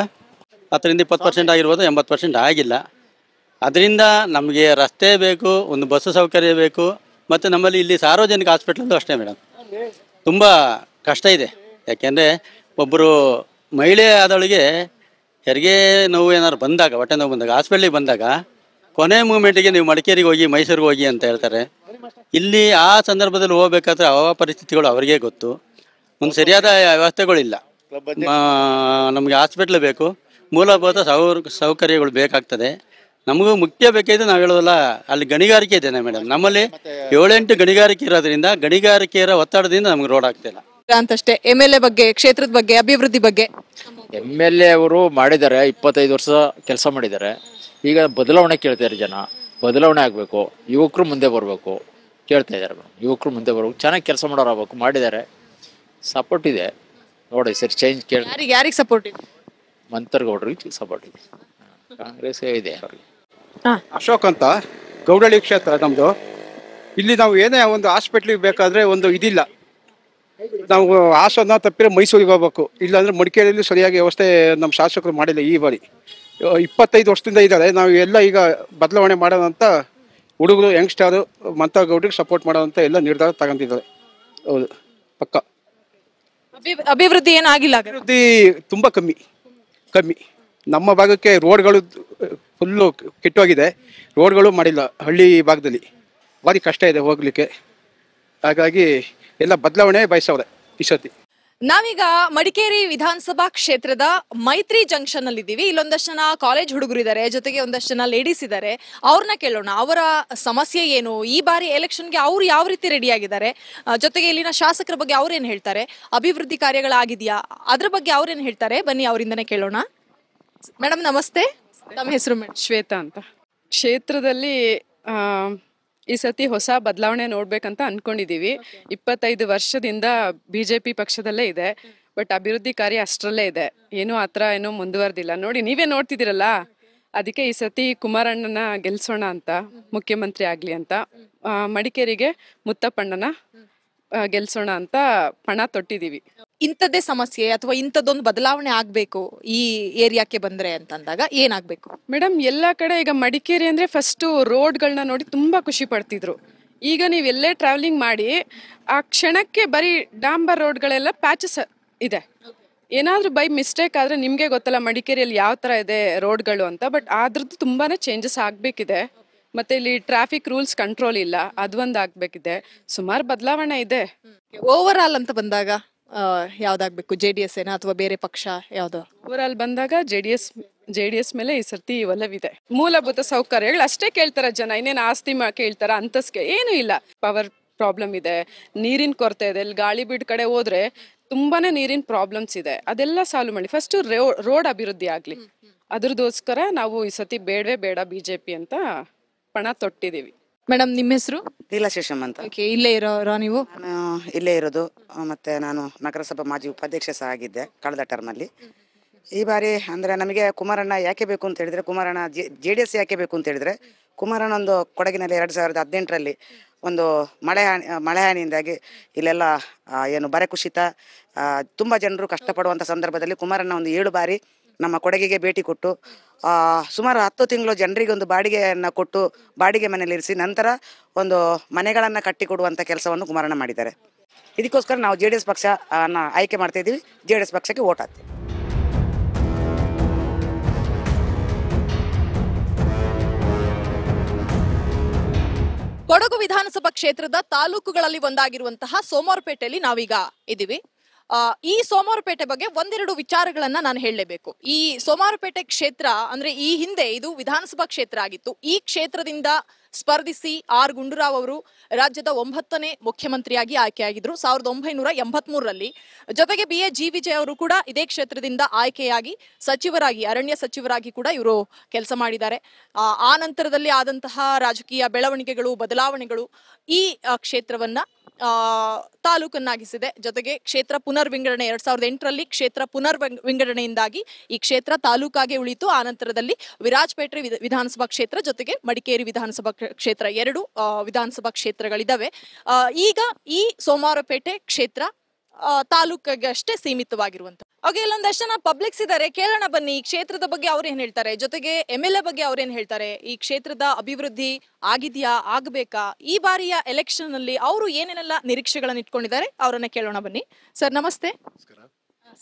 ಹತ್ತರಿಂದ ಇಪ್ಪತ್ತು ಪರ್ಸೆಂಟ್ ಆಗಿರ್ಬೋದು ಎಂಬತ್ತು ಪರ್ಸೆಂಟ್ ಆಗಿಲ್ಲ ಅದರಿಂದ ನಮಗೆ ರಸ್ತೆ ಬೇಕು ಒಂದು ಬಸ್ಸು ಸೌಕರ್ಯ ಬೇಕು ಮತ್ತು ನಮ್ಮಲ್ಲಿ ಇಲ್ಲಿ ಸಾರ್ವಜನಿಕ ಹಾಸ್ಪಿಟ್ಲಲ್ಲೂ ಅಷ್ಟೇ ಮೇಡಮ್ ತುಂಬ ಕಷ್ಟ ಇದೆ ಯಾಕೆಂದರೆ ಒಬ್ಬರು ಮಹಿಳೆ ಆದವಳಿಗೆ ಹೆರಿಗೆ ನೋವು ಏನಾದ್ರು ಬಂದಾಗ ಹೊಟ್ಟೆ ನೋವು ಬಂದಾಗ ಹಾಸ್ಪಿಟ್ಲಿಗೆ ಬಂದಾಗ ಕೊನೆ ಮೂಮೆಂಟಿಗೆ ನೀವು ಮಡಿಕೇರಿಗೆ ಹೋಗಿ ಮೈಸೂರಿಗೆ ಹೋಗಿ ಅಂತ ಹೇಳ್ತಾರೆ ಇಲ್ಲಿ ಆ ಸಂದರ್ಭದಲ್ಲಿ ಹೋಗ್ಬೇಕಾದ್ರೆ ಆ ಪರಿಸ್ಥಿತಿಗಳು ಅವರಿಗೆ ಗೊತ್ತು ಒಂದು ಸರಿಯಾದ ವ್ಯವಸ್ಥೆಗಳಿಲ್ಲ ನಮಗೆ ಹಾಸ್ಪಿಟ್ಲ್ ಬೇಕು ಮೂಲಭೂತ ಸೌ ಸೌಕರ್ಯಗಳು ಬೇಕಾಗ್ತದೆ ನಮಗೂ ಮುಖ್ಯ ಬೇಕಾಯ್ತು ನಾವು ಹೇಳೋದಲ್ಲ ಅಲ್ಲಿ ಗಣಿಗಾರಿಕೆ ಇದೆ ಮೇಡಮ್ ನಮ್ಮಲ್ಲಿ ಏಳೆಂಟು ಗಣಿಗಾರಿಕೆ ಇರೋದ್ರಿಂದ ಗಣಿಗಾರಿಕೆಯರ ಒತ್ತಡದಿಂದ ನಮ್ಗೆ ರೋಡ್ ಆಗ್ತಿಲ್ಲ ಅಂತಷ್ಟೇ ಎಮ್ ಎಲ್ ಎ ಬಗ್ಗೆ ಕ್ಷೇತ್ರದ ಬಗ್ಗೆ ಅಭಿವೃದ್ಧಿ ಬಗ್ಗೆ ಎಮ್ ಎಲ್ ಎ ಅವರು ಮಾಡಿದ್ದಾರೆ ಇಪ್ಪತ್ತೈದು ವರ್ಷ ಕೆಲಸ ಮಾಡಿದ್ದಾರೆ ಈಗ ಬದಲಾವಣೆ ಕೇಳ್ತಾರೆ ಜನ ಬದಲಾವಣೆ ಆಗಬೇಕು ಯುವಕರು ಮುಂದೆ ಬರಬೇಕು ಕೇಳ್ತಾ ಇದ್ದಾರೆ ಯುವಕರು ಮುಂದೆ ಬರಬೇಕು ಚೆನ್ನಾಗಿ ಕೆಲಸ ಮಾಡೋರಾಗಬೇಕು ಮಾಡಿದ್ದಾರೆ ಸಪೋರ್ಟ್ ಇದೆ ನೋಡಿ ಸರ್ ಚೇಂಜ್ ಕೇಳಿ ಯಾರಿಗೆ ಸಪೋರ್ಟ್ ಇದೆ ಮಂತರ್ಗೌಡರಿಗೆ ಸಪೋರ್ಟ್ ಇದೆ ಕಾಂಗ್ರೆಸ್ ಇದೆ ಅವ್ರಿಗೆ ಅಶೋಕ್ ಅಂತ ಗೌಡಳ್ಳಿ ಕ್ಷೇತ್ರ ನಮ್ದು ಇಲ್ಲಿ ನಾವು ಏನೇ ಒಂದು ಹಾಸ್ಪಿಟ್ಲಿಗೆ ಬೇಕಾದ್ರೆ ಒಂದು ಇದಿಲ್ಲ ನಾವು ಆಸನ ತಪ್ಪಿದ್ರೆ ಮೈಸೂರಿಗೆ ಹೋಗ್ಬೇಕು ಇಲ್ಲಾಂದ್ರೆ ಮಡಿಕೇರಿಯಲ್ಲಿ ಸರಿಯಾಗಿ ವ್ಯವಸ್ಥೆ ನಮ್ಮ ಶಾಸಕರು ಮಾಡಿಲ್ಲ ಈ ಬಾರಿ ಇಪ್ಪತ್ತೈದು ವರ್ಷದಿಂದ ಇದ್ದಾರೆ ನಾವು ಎಲ್ಲ ಈಗ ಬದಲಾವಣೆ ಮಾಡೋಣ ಹುಡುಗರು ಯಂಗ್ಸ್ಟಾರು ಮಂತ ಗೌಡ್ರಿಗೆ ಸಪೋರ್ಟ್ ಮಾಡೋದಂತ ಎಲ್ಲ ನಿರ್ಧಾರ ತಗೊಂಡಿದ್ದಾರೆ ಹೌದು ಪಕ್ಕ ಅಭಿವೃದ್ಧಿ ಏನಾಗಿಲ್ಲ ಅಭಿವೃದ್ಧಿ ತುಂಬ ಕಮ್ಮಿ ಕಮ್ಮಿ ನಮ್ಮ ಭಾಗಕ್ಕೆ ರೋಡ್ಗಳು ಫುಲ್ಲು ಕೆಟ್ಟೋಗಿದೆ ರೋಡ್ಗಳು ಮಾಡಿಲ್ಲ ಹಳ್ಳಿ ಭಾಗದಲ್ಲಿ ಭಾರಿ ಕಷ್ಟ ಇದೆ ಹೋಗ್ಲಿಕ್ಕೆ ಹಾಗಾಗಿ ಎಲ್ಲ ಬದಲಾವಣೆ ಬಯಸವ್ರೆ ಈ ನಾವೀಗ ಮಡಿಕೇರಿ ವಿಧಾನಸಭಾ ಕ್ಷೇತ್ರದ ಮೈತ್ರಿ ಜಂಕ್ಷನ್ ಅಲ್ಲಿ ಇದ್ದೀವಿ ಇಲ್ಲೊಂದಷ್ಟು ಜನ ಕಾಲೇಜ್ ಹುಡುಗರು ಇದ್ದಾರೆ ಜೊತೆಗೆ ಒಂದಷ್ಟು ಜನ ಲೇಡೀಸ್ ಇದ್ದಾರೆ ಅವ್ರನ್ನ ಕೇಳೋಣ ಅವರ ಸಮಸ್ಯೆ ಏನು ಈ ಬಾರಿ ಎಲೆಕ್ಷನ್ಗೆ ಅವ್ರು ಯಾವ ರೀತಿ ರೆಡಿ ಆಗಿದ್ದಾರೆ ಜೊತೆಗೆ ಇಲ್ಲಿನ ಶಾಸಕರ ಬಗ್ಗೆ ಅವ್ರೇನ್ ಹೇಳ್ತಾರೆ ಅಭಿವೃದ್ಧಿ ಕಾರ್ಯಗಳಾಗಿದೆಯಾ ಅದ್ರ ಬಗ್ಗೆ ಅವ್ರೇನ್ ಹೇಳ್ತಾರೆ ಬನ್ನಿ ಅವರಿಂದನೇ ಕೇಳೋಣ ಮೇಡಮ್ ನಮಸ್ತೆ ತಮ್ಮ ಹೆಸರು ಶ್ವೇತಾ ಅಂತ ಕ್ಷೇತ್ರದಲ್ಲಿ ಈ ಸತಿ ಹೊಸ ಬದಲಾವಣೆ ನೋಡ್ಬೇಕಂತ ಅನ್ಕೊಂಡಿದೀವಿ ಇಪ್ಪತ್ತೈದು ವರ್ಷದಿಂದ ಬಿಜೆಪಿ ಪಕ್ಷದಲ್ಲೇ ಇದೆ ಬಟ್ ಅಭಿವೃದ್ಧಿ ಕಾರ್ಯ ಅಷ್ಟರಲ್ಲೇ ಇದೆ ಏನು ಆ ಏನು ಏನೂ ಮುಂದುವರೆದಿಲ್ಲ ನೋಡಿ ನೀವೇ ನೋಡ್ತಿದ್ದೀರಲ್ಲ ಅದಕ್ಕೆ ಈ ಸತಿ ಕುಮಾರಣ್ಣನ ಗೆಲ್ಸೋಣ ಅಂತ ಮುಖ್ಯಮಂತ್ರಿ ಆಗ್ಲಿ ಅಂತ ಮಡಿಕೇರಿಗೆ ಮುತ್ತಪ್ಪಣ್ಣನ ಗೆಲ್ಸೋಣ ಅಂತ ಪಣ ತೊಟ್ಟಿದೀವಿ ಇಂಥದ್ದೇ ಸಮಸ್ಯೆ ಅಥವಾ ಇಂಥದ್ದೊಂದು ಬದಲಾವಣೆ ಆಗಬೇಕು ಈ ಏರಿಯಾಕ್ಕೆ ಬಂದರೆ ಅಂತಂದಾಗ ಏನಾಗಬೇಕು ಮೇಡಮ್ ಎಲ್ಲ ಕಡೆ ಈಗ ಮಡಿಕೇರಿ ಅಂದರೆ ಫಸ್ಟು ರೋಡ್ಗಳನ್ನ ನೋಡಿ ತುಂಬ ಖುಷಿ ಪಡ್ತಿದ್ರು ಈಗ ನೀವು ಎಲ್ಲೇ ಟ್ರಾವೆಲಿಂಗ್ ಮಾಡಿ ಆ ಕ್ಷಣಕ್ಕೆ ಬರೀ ಡಾಂಬರ್ ರೋಡ್ಗಳೆಲ್ಲ ಪ್ಯಾಚಸ್ ಇದೆ ಏನಾದರೂ ಬೈ ಮಿಸ್ಟೇಕ್ ಆದರೆ ನಿಮಗೆ ಗೊತ್ತಲ್ಲ ಮಡಿಕೇರಿಯಲ್ಲಿ ಯಾವ ಥರ ಇದೆ ರೋಡ್ಗಳು ಅಂತ ಬಟ್ ಅದ್ರದ್ದು ತುಂಬಾ ಚೇಂಜಸ್ ಆಗಬೇಕಿದೆ ಮತ್ತೆ ಇಲ್ಲಿ ಟ್ರಾಫಿಕ್ ರೂಲ್ಸ್ ಕಂಟ್ರೋಲ್ ಇಲ್ಲ ಅದೊಂದು ಆಗಬೇಕಿದೆ ಸುಮಾರು ಬದಲಾವಣೆ ಇದೆ ಓವರ್ ಆಲ್ ಅಂತ ಬಂದಾಗ ಆ ಜೆ ಡಿ ಎಸ್ ಏನಾ ಅಥವಾ ಬೇರೆ ಪಕ್ಷ ಯಾವ್ದು ಊರಲ್ಲಿ ಬಂದಾಗ J D S J D S ಮೇಲೆ ಈ ಸರ್ತಿ ಒಲವಿದೆ ಮೂಲಭೂತ ಸೌಕರ್ಯಗಳು ಅಷ್ಟೇ ಕೇಳ್ತಾರ ಜನ ಇನ್ನೇನು ಆಸ್ತಿ ಮಾ ಕೇಳ್ತಾರ ಅಂತಸ್ಗೆ ಏನೂ ಇಲ್ಲ ಪವರ್ ಪ್ರಾಬ್ಲಮ್ ಇದೆ ನೀರಿನ ಕೊರತೆ ಇದೆ ಇಲ್ಲಿ ಗಾಳಿ ಬಿಡ್ ಕಡೆ ಹೋದ್ರೆ ತುಂಬಾನೇ ನೀರಿನ ಪ್ರಾಬ್ಲಮ್ಸ್ ಇದೆ ಅದೆಲ್ಲ ಸಾಲ್ವ್ ಮಾಡಿ ಫಸ್ಟ್ ರೋಡ್ ಅಭಿವೃದ್ಧಿ ಆಗ್ಲಿ ಅದ್ರದೋಸ್ಕರ ನಾವು ಈ ಸತಿ ಬೇಡವೇ ಬೇಡ ಬಿಜೆಪಿ ಅಂತ ಪಣ ತೊಟ್ಟಿದೀವಿ ಮೇಡಮ್ ನಿಮ್ಮ ಹೆಸರು ಲೀಲಾ ಅಂತ ಇಲ್ಲೇ ಇರೋ ನೀವು ಇಲ್ಲೇ ಇರೋದು ಮತ್ತೆ ನಾನು ನಗರಸಭಾ ಮಾಜಿ ಉಪಾಧ್ಯಕ್ಷ ಸಹ ಆಗಿದ್ದೆ ಕಳೆದ ಟರ್ಮಲ್ಲಿ ಈ ಬಾರಿ ಅಂದ್ರೆ ನಮಗೆ ಕುಮಾರಣ್ಣ ಯಾಕೆ ಬೇಕು ಅಂತ ಹೇಳಿದ್ರೆ ಕುಮಾರಣ್ಣ ಜೆ ಡಿ ಎಸ್ ಯಾಕೆ ಬೇಕು ಅಂತ ಹೇಳಿದ್ರೆ ಕುಮಾರಣ್ಣ ಒಂದು ಕೊಡಗಿನಲ್ಲಿ ಎರಡ್ ಸಾವಿರದ ಹದಿನೆಂಟರಲ್ಲಿ ಒಂದು ಮಳೆ ಹಾನಿ ಮಳೆ ಹಾನಿಯಿಂದಾಗಿ ಇಲ್ಲೆಲ್ಲ ಏನು ಬರೆ ಕುಸಿತ ತುಂಬ ಜನರು ಕಷ್ಟಪಡುವಂಥ ಸಂದರ್ಭದಲ್ಲಿ ಕುಮಾರಣ್ಣ ಒಂದು ಏಳು ಬಾರಿ ನಮ್ಮ ಕೊಡಗಿಗೆ ಭೇಟಿ ಕೊಟ್ಟು ಸುಮಾರು ಹತ್ತು ತಿಂಗಳು ಜನರಿಗೆ ಒಂದು ಬಾಡಿಗೆಯನ್ನು ಕೊಟ್ಟು ಬಾಡಿಗೆ ಮನೆಯಲ್ಲಿ ಇರಿಸಿ ನಂತರ ಒಂದು ಮನೆಗಳನ್ನು ಕಟ್ಟಿಕೊಡುವಂಥ ಕೆಲಸವನ್ನು ಕುಮಾರಣ್ಣ ಮಾಡಿದ್ದಾರೆ ಇದಕ್ಕೋಸ್ಕರ ನಾವು ಜೆ ಡಿ ಎಸ್ ಪಕ್ಷ ಆಯ್ಕೆ ಮಾಡ್ತಾ ಇದ್ದೀವಿ ಜೆ ಡಿ ಎಸ್ ಪಕ್ಷಕ್ಕೆ ಓಟ್ ಹಾಕ್ತೀವಿ ಕೊಡಗು ವಿಧಾನಸಭಾ ಕ್ಷೇತ್ರದ ತಾಲೂಕುಗಳಲ್ಲಿ ಒಂದಾಗಿರುವಂತಹ ಸೋಮವಾರಪೇಟೆಯಲ್ಲಿ ನಾವೀಗ ಇದ್ದೀವಿ ಈ ಸೋಮವಾರಪೇಟೆ ಬಗ್ಗೆ ಒಂದೆರಡು ವಿಚಾರಗಳನ್ನ ನಾನು ಹೇಳಲೇಬೇಕು ಈ ಸೋಮವಾರಪೇಟೆ ಕ್ಷೇತ್ರ ಅಂದ್ರೆ ಈ ಹಿಂದೆ ಇದು ವಿಧಾನಸಭಾ ಕ್ಷೇತ್ರ ಆಗಿತ್ತು ಈ ಕ್ಷೇತ್ರದಿಂದ ಸ್ಪರ್ಧಿಸಿ ಆರ್ ಗುಂಡೂರಾವ್ ಅವರು ರಾಜ್ಯದ ಒಂಬತ್ತನೇ ಮುಖ್ಯಮಂತ್ರಿಯಾಗಿ ಆಯ್ಕೆಯಾಗಿದ್ರು ಸಾವಿರದ ಒಂಬೈನೂರ ಎಂಬತ್ ಮೂರರಲ್ಲಿ ಜೊತೆಗೆ ಬಿ ಎ ಜಿ ವಿಜಯ್ ಅವರು ಕೂಡ ಇದೇ ಕ್ಷೇತ್ರದಿಂದ ಆಯ್ಕೆಯಾಗಿ ಸಚಿವರಾಗಿ ಅರಣ್ಯ ಸಚಿವರಾಗಿ ಕೂಡ ಇವರು ಕೆಲಸ ಮಾಡಿದ್ದಾರೆ ಆ ನಂತರದಲ್ಲಿ ಆದಂತಹ ರಾಜಕೀಯ ಬೆಳವಣಿಗೆಗಳು ಬದಲಾವಣೆಗಳು ಈ ಕ್ಷೇತ್ರವನ್ನ ತಾಲೂಕನ್ನಾಗಿಸಿದೆ ಜೊತೆಗೆ ಕ್ಷೇತ್ರ ಪುನರ್ವಿಂಗಡಣೆ ಎರಡ್ ಸಾವಿರದ ಎಂಟರಲ್ಲಿ ಕ್ಷೇತ್ರ ಪುನರ್ ವಿಂಗಡಣೆಯಿಂದಾಗಿ ಈ ಕ್ಷೇತ್ರ ತಾಲೂಕಾಗೆ ಉಳಿತು ಆ ನಂತರದಲ್ಲಿ ವಿರಾಜಪೇಟೆ ವಿಧಾನಸಭಾ ಕ್ಷೇತ್ರ ಜೊತೆಗೆ ಮಡಿಕೇರಿ ವಿಧಾನಸಭಾ ಕ್ಷೇತ್ರ ಎರಡು ವಿಧಾನಸಭಾ ಕ್ಷೇತ್ರಗಳಿದಾವೆ ಈಗ ಈ ಸೋಮವಾರಪೇಟೆ ಕ್ಷೇತ್ರ ತಾಲೂಕಿಗೆ ಅಷ್ಟೇ ಹಾಗೆ ಇಲ್ಲೊಂದಷ್ಟು ಜನ ಪಬ್ಲಿಕ್ಸ್ ಇದ್ದಾರೆ ಕೇಳೋಣ ಬನ್ನಿ ಈ ಕ್ಷೇತ್ರದ ಬಗ್ಗೆ ಏನ್ ಹೇಳ್ತಾರೆ ಜೊತೆಗೆ ಎಂ ಎಲ್ ಎ ಬಗ್ಗೆ ಅವ್ರೇನ್ ಹೇಳ್ತಾರೆ ಈ ಕ್ಷೇತ್ರದ ಅಭಿವೃದ್ಧಿ ಆಗಿದೆಯಾ ಆಗ್ಬೇಕಾ ಈ ಬಾರಿಯ ಎಲೆಕ್ಷನ್ ಅಲ್ಲಿ ಅವರು ಏನೇನೆಲ್ಲ ನಿರೀಕ್ಷೆಗಳನ್ನ ಇಟ್ಕೊಂಡಿದ್ದಾರೆ ಅವರನ್ನ ಕೇಳೋಣ ಬನ್ನಿ ಸರ್ ನಮಸ್ತೆ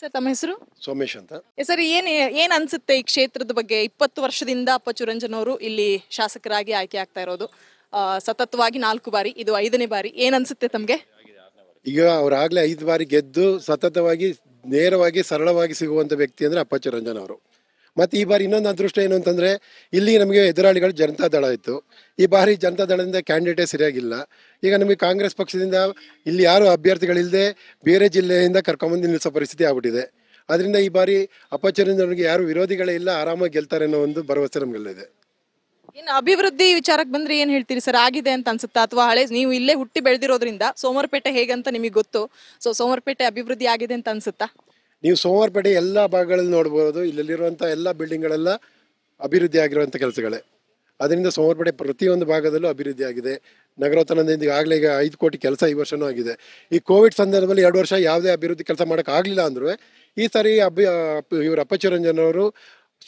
ಸರ್ ತಮ್ಮ ಹೆಸರು ಸೋಮೇಶ್ ಅಂತ ಸರ್ ಏನ್ ಏನ್ ಅನ್ಸುತ್ತೆ ಈ ಕ್ಷೇತ್ರದ ಬಗ್ಗೆ ಇಪ್ಪತ್ತು ವರ್ಷದಿಂದ ಅಪ್ಪ ಚುರಂಜನ್ ಅವರು ಇಲ್ಲಿ ಶಾಸಕರಾಗಿ ಆಯ್ಕೆ ಆಗ್ತಾ ಇರೋದು ಸತತವಾಗಿ ನಾಲ್ಕು ಬಾರಿ ಇದು ಐದನೇ ಬಾರಿ ಏನ್ ಅನ್ಸುತ್ತೆ ತಮ್ಗೆ ಈಗ ಅವ್ರಾಗ್ಲೇ ಐದು ಬಾರಿ ಗೆದ್ದು ಸತತವಾಗಿ ನೇರವಾಗಿ ಸರಳವಾಗಿ ಸಿಗುವಂಥ ವ್ಯಕ್ತಿ ಅಂದರೆ ಅಪ್ಪ ರಂಜನ್ ಅವರು ಮತ್ತು ಈ ಬಾರಿ ಇನ್ನೊಂದು ಅದೃಷ್ಟ ಏನು ಅಂತಂದರೆ ಇಲ್ಲಿ ನಮಗೆ ಎದುರಾಳಿಗಳು ಜನತಾ ದಳ ಇತ್ತು ಈ ಬಾರಿ ಜನತಾ ದಳದಿಂದ ಕ್ಯಾಂಡಿಡೇಟೇ ಸರಿಯಾಗಿಲ್ಲ ಈಗ ನಮಗೆ ಕಾಂಗ್ರೆಸ್ ಪಕ್ಷದಿಂದ ಇಲ್ಲಿ ಯಾರು ಅಭ್ಯರ್ಥಿಗಳಿಲ್ಲದೆ ಬೇರೆ ಜಿಲ್ಲೆಯಿಂದ ಕರ್ಕೊಂಬಂದು ನಿಲ್ಲಿಸೋ ಪರಿಸ್ಥಿತಿ ಆಗ್ಬಿಟ್ಟಿದೆ ಅದರಿಂದ ಈ ಬಾರಿ ಅಪಚರಿಂದ ಯಾರು ವಿರೋಧಿಗಳೇ ಇಲ್ಲ ಆರಾಮಾಗಿ ಗೆಲ್ತಾರೆ ಅನ್ನೋ ಒಂದು ಭರವಸೆ ನಮಗೆಲ್ಲ ಇದೆ ಇನ್ನು ಅಭಿವೃದ್ಧಿ ವಿಚಾರಕ್ಕೆ ಬಂದ್ರೆ ಏನ್ ಹೇಳ್ತೀರಿ ಸರ್ ಆಗಿದೆ ಅಂತ ಅನ್ಸುತ್ತಾ ಅಥವಾ ಹಳೆ ನೀವು ಇಲ್ಲೇ ಹುಟ್ಟಿ ಬೆಳೆದಿರೋದ್ರಿಂದ ಸೋಮವಾರಪೇಟೆ ಹೇಗಂತ ನಿಮಗೆ ಗೊತ್ತು ಸೊ ಸೋಮರಪೇಟೆ ಅಭಿವೃದ್ಧಿ ಆಗಿದೆ ಅಂತ ಅನ್ಸುತ್ತಾ ನೀವು ಸೋಮವಾರಪೇಟೆ ಎಲ್ಲ ಭಾಗಗಳಲ್ಲಿ ನೋಡ್ಬೋದು ಇಲ್ಲಲ್ಲಿರುವಂಥ ಎಲ್ಲ ಬಿಲ್ಡಿಂಗ್ಗಳೆಲ್ಲ ಅಭಿವೃದ್ಧಿ ಆಗಿರುವಂಥ ಕೆಲಸಗಳೇ ಅದರಿಂದ ಸೋಮವಾರಪೇಟೆ ಪ್ರತಿಯೊಂದು ಭಾಗದಲ್ಲೂ ಅಭಿವೃದ್ಧಿ ಆಗಿದೆ ನಗರೋತ್ತನದಿಂದ ಆಗಲೇ ಈಗ ಐದು ಕೋಟಿ ಕೆಲಸ ಈ ವರ್ಷನೂ ಆಗಿದೆ ಈ ಕೋವಿಡ್ ಸಂದರ್ಭದಲ್ಲಿ ಎರಡು ವರ್ಷ ಯಾವುದೇ ಅಭಿವೃದ್ಧಿ ಕೆಲಸ ಮಾಡೋಕ್ಕಾಗಲಿಲ್ಲ ಅಂದ್ರೆ ಈ ಸಾರಿ ಅಭಿ ಇವರು ಅಪ್ಪಚುರಂಜನ್ ಅವರು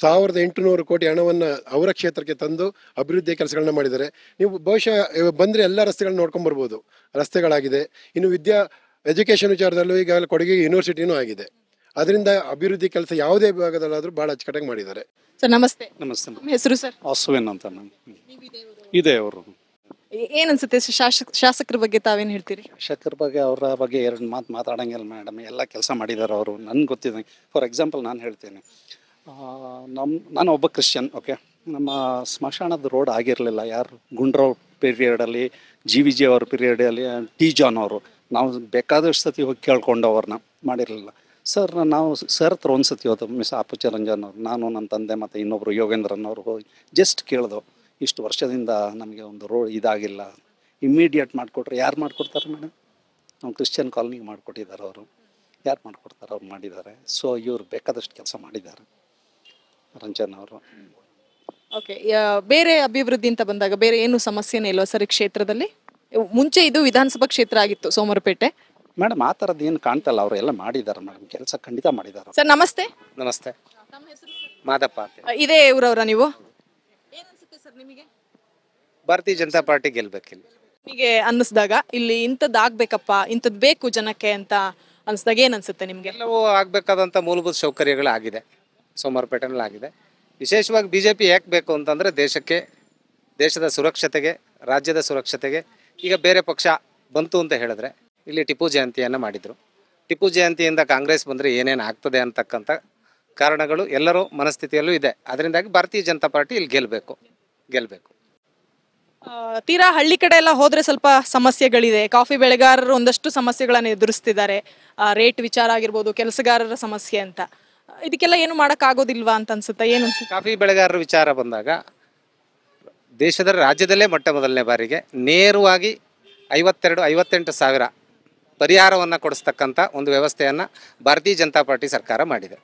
ಸಾವಿರದ ಎಂಟುನೂರು ಕೋಟಿ ಹಣವನ್ನು ಅವರ ಕ್ಷೇತ್ರಕ್ಕೆ ತಂದು ಅಭಿವೃದ್ಧಿ ಕೆಲಸಗಳನ್ನ ಮಾಡಿದ್ದಾರೆ ನೀವು ಬಹುಶಃ ಬಂದರೆ ಎಲ್ಲ ರಸ್ತೆಗಳನ್ನ ನೋಡ್ಕೊಂಡು ಬರ್ಬೋದು ರಸ್ತೆಗಳಾಗಿದೆ ಇನ್ನು ವಿದ್ಯಾ ಎಜುಕೇಷನ್ ವಿಚಾರದಲ್ಲೂ ಈಗ ಕೊಡುಗೆ ಯೂನಿವರ್ಸಿಟಿನೂ ಆಗಿದೆ ಅದರಿಂದ ಅಭಿವೃದ್ಧಿ ಕೆಲಸ ಯಾವುದೇ ವಿಭಾಗದಲ್ಲಾದರೂ ಭಾಳ ಅಚ್ಚುಕಟ್ಟಾಗಿ ಮಾಡಿದ್ದಾರೆ ಸರ್ ನಮಸ್ತೆ ನಮಸ್ತೆ ಹೆಸರು ಸರ್ ಅಂತ ಇದೆ ಅವರು ಏನನ್ಸುತ್ತೆ ಶಾಸಕ ಶಾಸಕರ ಬಗ್ಗೆ ತಾವೇನ್ ಹೇಳ್ತೀರಿ ಶಾಸಕರ ಬಗ್ಗೆ ಅವರ ಬಗ್ಗೆ ಎರಡು ಮಾತು ಮಾತಾಡಂಗಿಲ್ಲ ಮೇಡಮ್ ಎಲ್ಲ ಕೆಲಸ ಮಾಡಿದ್ದಾರೆ ಅವರು ನನ್ಗೆ ಗೊತ್ತಿದೆ ಫಾರ್ ಎಕ್ಸಾಂಪಲ್ ನಾನು ಹೇಳ್ತೇನೆ ನಮ್ಮ ನಾನು ಒಬ್ಬ ಕ್ರಿಶ್ಚಿಯನ್ ಓಕೆ ನಮ್ಮ ಸ್ಮಶಾನದ ರೋಡ್ ಆಗಿರಲಿಲ್ಲ ಯಾರು ಗುಂಡ್ರಾವ್ ಪೀರಿಯಡಲ್ಲಿ ಜಿ ವಿ ಜಿ ಅವ್ರ ಪೀರಿಯಡಲ್ಲಿ ಟಿ ಜಾನ್ ಅವರು ನಾವು ಬೇಕಾದಷ್ಟು ಸತಿ ಹೋಗಿ ಕೇಳ್ಕೊಂಡು ಅವ್ರನ್ನ ಮಾಡಿರಲಿಲ್ಲ ಸರ್ ನಾವು ಸರ್ ಹತ್ರ ಒಂದು ಸತಿ ಹೋದ ಮಿಸ್ ಅಪ್ಪು ಅವ್ರು ನಾನು ನನ್ನ ತಂದೆ ಮತ್ತು ಇನ್ನೊಬ್ಬರು ಯೋಗೇಂದ್ರನ್ ಅವರು ಹೋಗಿ ಜಸ್ಟ್ ಕೇಳ್ದೋ ಇಷ್ಟು ವರ್ಷದಿಂದ ನಮಗೆ ಒಂದು ರೋಡ್ ಇದಾಗಿಲ್ಲ ಇಮ್ಮಿಡಿಯೇಟ್ ಮಾಡಿಕೊಟ್ರೆ ಯಾರು ಮಾಡಿಕೊಡ್ತಾರೆ ಮೇಡಮ್ ನಾವು ಕ್ರಿಶ್ಚಿಯನ್ ಕಾಲೋನಿಗೆ ಮಾಡಿಕೊಟ್ಟಿದ್ದಾರೆ ಅವರು ಯಾರು ಮಾಡಿಕೊಡ್ತಾರೆ ಅವ್ರು ಮಾಡಿದ್ದಾರೆ ಸೊ ಇವರು ಬೇಕಾದಷ್ಟು ಕೆಲಸ ಮಾಡಿದ್ದಾರೆ ರಂಜನ್ ಅವರು ಓಕೆ ಬೇರೆ ಅಭಿವೃದ್ಧಿ ಅಂತ ಬಂದಾಗ ಬೇರೆ ಏನು ಸಮಸ್ಯೆನೇ ಇಲ್ವಾ ಸರ್ ಕ್ಷೇತ್ರದಲ್ಲಿ ಮುಂಚೆ ಇದು ವಿಧಾನಸಭಾ ಕ್ಷೇತ್ರ ಆಗಿತ್ತು ಸೋಮರಪೇಟೆ ಮೇಡಮ್ ಆ ಥರದ್ದು ಏನು ಕಾಣ್ತಲ್ಲ ಅವರು ಎಲ್ಲ ಮಾಡಿದ್ದಾರೆ ಮೇಡಮ್ ಕೆಲಸ ಖಂಡಿತ ಮಾಡಿದ್ದಾರೆ ಸರ್ ನಮಸ್ತೆ ನಮಸ್ತೆ ಮಾದಪ್ಪ ಇದೇ ಊರವರ ನೀವು ನಿಮಗೆ ಭಾರತೀಯ ಜನತಾ ಪಾರ್ಟಿ ಗೆಲ್ಬೇಕಿಲ್ಲ ನಿಮಗೆ ಅನ್ನಿಸ್ದಾಗ ಇಲ್ಲಿ ಇಂಥದ್ದು ಆಗ್ಬೇಕಪ್ಪ ಇಂಥದ್ದು ಬೇಕು ಜನಕ್ಕೆ ಅಂತ ಅನ್ಸ್ದಾಗ ಏನ್ ಅನ್ಸುತ್ತೆ ನಿಮ್ಗೆ ಎಲ್ಲವೂ ಆಗ್ಬೇಕಾದಂಥ ಮೂಲಭೂತ ಸೌಕರ್ಯಗಳು ಆಗಿದೆ ಸೋಮವಾರಪೇಟೆನಲ್ಲಿ ಆಗಿದೆ ವಿಶೇಷವಾಗಿ ಬಿ ಜೆ ಪಿ ಯಾಕೆ ಬೇಕು ಅಂತಂದರೆ ದೇಶಕ್ಕೆ ದೇಶದ ಸುರಕ್ಷತೆಗೆ ರಾಜ್ಯದ ಸುರಕ್ಷತೆಗೆ ಈಗ ಬೇರೆ ಪಕ್ಷ ಬಂತು ಅಂತ ಹೇಳಿದ್ರೆ ಇಲ್ಲಿ ಟಿಪ್ಪು ಜಯಂತಿಯನ್ನು ಮಾಡಿದರು ಟಿಪ್ಪು ಜಯಂತಿಯಿಂದ ಕಾಂಗ್ರೆಸ್ ಬಂದರೆ ಏನೇನು ಆಗ್ತದೆ ಅಂತಕ್ಕಂಥ ಕಾರಣಗಳು ಎಲ್ಲರೂ ಮನಸ್ಥಿತಿಯಲ್ಲೂ ಇದೆ ಅದರಿಂದಾಗಿ ಭಾರತೀಯ ಜನತಾ ಪಾರ್ಟಿ ಇಲ್ಲಿ ಗೆಲ್ಲಬೇಕು ಗೆಲ್ಲಬೇಕು ತೀರಾ ಹಳ್ಳಿ ಕಡೆ ಎಲ್ಲ ಹೋದರೆ ಸ್ವಲ್ಪ ಸಮಸ್ಯೆಗಳಿದೆ ಕಾಫಿ ಬೆಳೆಗಾರರು ಒಂದಷ್ಟು ಸಮಸ್ಯೆಗಳನ್ನು ಎದುರಿಸ್ತಿದ್ದಾರೆ ರೇಟ್ ವಿಚಾರ ಆಗಿರ್ಬೋದು ಕೆಲಸಗಾರರ ಸಮಸ್ಯೆ ಅಂತ ಇದಕ್ಕೆಲ್ಲ ಏನು ಮಾಡೋಕ್ಕಾಗೋದಿಲ್ವಾ ಅಂತ ಅನ್ಸುತ್ತೆ ಏನು ಕಾಫಿ ಬೆಳೆಗಾರರ ವಿಚಾರ ಬಂದಾಗ ದೇಶದ ರಾಜ್ಯದಲ್ಲೇ ಮೊಟ್ಟ ಮೊದಲನೇ ಬಾರಿಗೆ ನೇರವಾಗಿ ಐವತ್ತೆರಡು ಐವತ್ತೆಂಟು ಸಾವಿರ ಪರಿಹಾರವನ್ನು ಕೊಡಿಸ್ತಕ್ಕಂಥ ಒಂದು ವ್ಯವಸ್ಥೆಯನ್ನು ಭಾರತೀಯ ಜನತಾ ಪಾರ್ಟಿ ಸರ್ಕಾರ ಮಾಡಿದೆ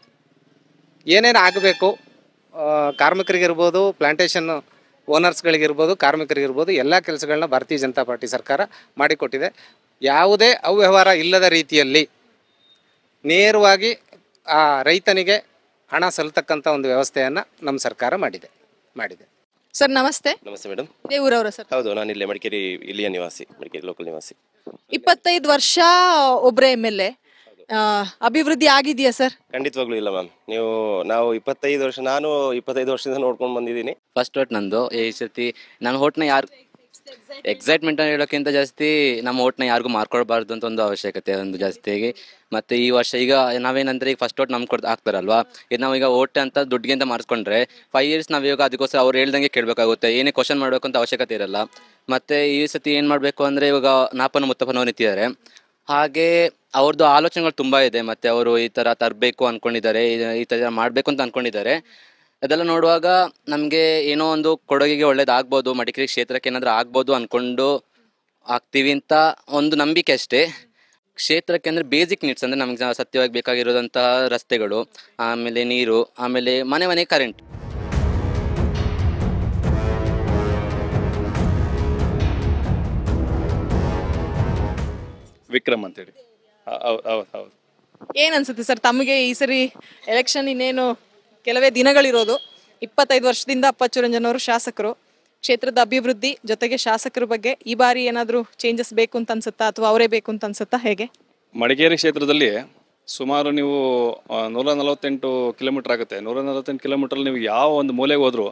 ಏನೇನು ಆಗಬೇಕು ಕಾರ್ಮಿಕರಿಗಿರ್ಬೋದು ಪ್ಲಾಂಟೇಷನ್ ಓನರ್ಸ್ಗಳಿಗಿರ್ಬೋದು ಕಾರ್ಮಿಕರಿಗಿರ್ಬೋದು ಎಲ್ಲ ಕೆಲಸಗಳನ್ನ ಭಾರತೀಯ ಜನತಾ ಪಾರ್ಟಿ ಸರ್ಕಾರ ಮಾಡಿಕೊಟ್ಟಿದೆ ಯಾವುದೇ ಅವ್ಯವಹಾರ ಇಲ್ಲದ ರೀತಿಯಲ್ಲಿ ನೇರವಾಗಿ ಆ ರೈತನಿಗೆ ಹಣ ಸಲ್ತಕ್ಕಂಥ ಒಂದು ವ್ಯವಸ್ಥೆಯನ್ನು ನಮ್ಮ ಸರ್ಕಾರ ಮಾಡಿದೆ ಮಾಡಿದೆ ಸರ್ ನಮಸ್ತೆ ನಮಸ್ತೆ ಮೇಡಮ್ ದೇವೂರವರು ಸರ್ ಹೌದು ನಾನು ಇಲ್ಲೇ ಮಡಿಕೇರಿ ಇಲ್ಲಿಯ ನಿವಾಸಿ ಮಡಿಕೇರಿ ಲೋಕಲ್ ನಿವಾಸಿ ಇಪ್ಪತ್ತೈದು ವರ್ಷ ಒಬ್ಬರೇ ಎಮ್ ಎಲ್ ಎ ಅಭಿವೃದ್ಧಿ ಆಗಿದೆಯಾ ಸರ್ ಖಂಡಿತವಾಗ್ಲೂ ಇಲ್ಲ ಮ್ಯಾಮ್ ನೀವು ನಾವು ಇಪ್ಪತ್ತೈದು ವರ್ಷ ನಾನು ಇಪ್ಪತ್ತೈದು ವರ್ಷದಿಂದ ನೋಡ್ಕೊಂಡು ಬಂದಿದ್ದೀನಿ ಫಸ್ಟ್ ಓಟ್ ನಂದು ಈ ಸತಿ ನಾನು ಹೋಟ್ನ ಯಾರು ಎಕ್ಸೈಟ್ಮೆಂಟ್ ಹೇಳೋಕ್ಕಿಂತ ಜಾಸ್ತಿ ನಮ್ಮ ಓಟ್ನ ಯಾರಿಗೂ ಮಾರ್ಕೊಳ್ಬಾರ್ದು ಅಂತ ಒಂದು ಅವಶ್ಯಕತೆ ಒಂದು ಜಾಸ್ತಿ ಮತ್ತು ಈ ವರ್ಷ ಈಗ ನಾವೇನಂದ್ರೆ ಈಗ ಫಸ್ಟ್ ಓಟ್ ನಮ್ಗೆ ಕೊಡ್ ಹಾಕ್ತಾರಲ್ವಾ ಇದು ನಾವೀಗ ಓಟ್ ಅಂತ ದುಡ್ಡಿಗೆ ಅಂತ ಮಾರ್ಸ್ಕೊಂಡ್ರೆ ಫೈವ್ ಇಯರ್ಸ್ ನಾವು ಇವಾಗ ಅದಕ್ಕೋಸ್ಕರ ಅವ್ರು ಹೇಳ್ದಂಗೆ ಕೇಳಬೇಕಾಗುತ್ತೆ ಏನೇ ಕ್ವಶನ್ ಮಾಡಬೇಕು ಅಂತ ಅವಶ್ಯಕತೆ ಇರಲ್ಲ ಮತ್ತು ಈ ಸತಿ ಏನು ಮಾಡಬೇಕು ಅಂದರೆ ಇವಾಗ ನಾಪನ ಮುತ್ತಪ್ಪನವ್ರು ನಿಂತಿದ್ದಾರೆ ಹಾಗೆ ಅವ್ರದ್ದು ಆಲೋಚನೆಗಳು ತುಂಬ ಇದೆ ಮತ್ತು ಅವರು ಈ ಥರ ತರಬೇಕು ಅಂದ್ಕೊಂಡಿದ್ದಾರೆ ಈ ಥರ ಮಾಡಬೇಕು ಅಂತ ಅಂದ್ಕೊಂಡಿದ್ದಾರೆ ಅದೆಲ್ಲ ನೋಡುವಾಗ ನಮಗೆ ಏನೋ ಒಂದು ಕೊಡಗಿಗೆ ಒಳ್ಳೇದಾಗ್ಬೋದು ಮಡಿಕೇರಿ ಕ್ಷೇತ್ರಕ್ಕೆ ಏನಾದರೂ ಆಗ್ಬೋದು ಅಂದ್ಕೊಂಡು ಆಗ್ತೀವಿ ಅಂತ ಒಂದು ನಂಬಿಕೆ ಅಷ್ಟೇ ಕ್ಷೇತ್ರಕ್ಕೆ ಅಂದರೆ ಬೇಸಿಕ್ ನೀಡ್ಸ್ ಅಂದರೆ ನಮಗೆ ಸತ್ಯವಾಗಿ ಬೇಕಾಗಿರೋದಂತಹ ರಸ್ತೆಗಳು ಆಮೇಲೆ ನೀರು ಆಮೇಲೆ ಮನೆ ಮನೆ ಕರೆಂಟ್ ವಿಕ್ರಮ್ ಅಂತೇಳಿ ಏನ್ ಅನ್ಸುತ್ತೆ ಸರ್ ತಮಗೆ ಈ ಸರಿ ಎಲೆಕ್ಷನ್ ಇನ್ನೇನು ಕೆಲವೇ ದಿನಗಳಿರೋದು ಇಪ್ಪತ್ತೈದು ವರ್ಷದಿಂದ ರಂಜನ್ ಅವರು ಶಾಸಕರು ಕ್ಷೇತ್ರದ ಅಭಿವೃದ್ಧಿ ಜೊತೆಗೆ ಶಾಸಕರ ಬಗ್ಗೆ ಈ ಬಾರಿ ಏನಾದರೂ ಚೇಂಜಸ್ ಬೇಕು ಅಂತ ಅನ್ಸುತ್ತಾ ಅಥವಾ ಅವರೇ ಬೇಕು ಅಂತ ಅನ್ಸುತ್ತಾ ಹೇಗೆ ಮಡಿಕೇರಿ ಕ್ಷೇತ್ರದಲ್ಲಿ ಸುಮಾರು ನೀವು ನೂರ ನಲವತ್ತೆಂಟು ಕಿಲೋಮೀಟರ್ ಆಗುತ್ತೆ ನೂರ ನಲವತ್ತೆಂಟು ಕಿಲೋಮೀಟರ್ ನೀವು ಯಾವ ಒಂದು ಮೂಲೆಗೆ ಹೋದರೂ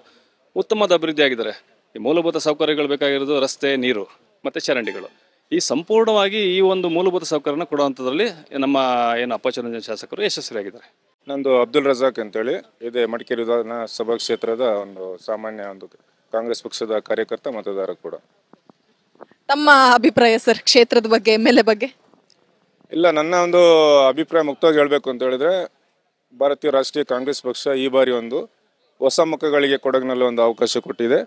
ಉತ್ತಮದ ಅಭಿವೃದ್ಧಿ ಆಗಿದ್ದಾರೆ ಈ ಮೂಲಭೂತ ಸೌಕರ್ಯಗಳು ಬೇಕಾಗಿರೋದು ರಸ್ತೆ ನೀರು ಮತ್ತು ಚರಂಡಿಗಳು ಈ ಸಂಪೂರ್ಣವಾಗಿ ಈ ಒಂದು ಮೂಲಭೂತ ಸೌಕರ್ಯನ ಕೊಡುವಂಥದ್ರಲ್ಲಿ ನಮ್ಮ ಏನು ಅಪ್ಪಚರಂಜನ್ ಶಾಸಕರು ಯಶಸ್ವಿಯಾಗಿದ್ದಾರೆ ನಂದು ಅಬ್ದುಲ್ ರಜಾಕ್ ಅಂತೇಳಿ ಇದೇ ಮಡಿಕೇರಿ ವಿಧಾನಸಭಾ ಕ್ಷೇತ್ರದ ಒಂದು ಸಾಮಾನ್ಯ ಒಂದು ಕಾಂಗ್ರೆಸ್ ಪಕ್ಷದ ಕಾರ್ಯಕರ್ತ ಮತದಾರ ಕೂಡ ತಮ್ಮ ಅಭಿಪ್ರಾಯ ಸರ್ ಕ್ಷೇತ್ರದ ಬಗ್ಗೆ ಎಮ್ ಎಲ್ ಎ ಬಗ್ಗೆ ಇಲ್ಲ ನನ್ನ ಒಂದು ಅಭಿಪ್ರಾಯ ಮುಕ್ತವಾಗಿ ಹೇಳಬೇಕು ಅಂತ ಹೇಳಿದ್ರೆ ಭಾರತೀಯ ರಾಷ್ಟ್ರೀಯ ಕಾಂಗ್ರೆಸ್ ಪಕ್ಷ ಈ ಬಾರಿ ಒಂದು ಹೊಸ ಮುಖಗಳಿಗೆ ಕೊಡಗಿನಲ್ಲಿ ಒಂದು ಅವಕಾಶ ಕೊಟ್ಟಿದೆ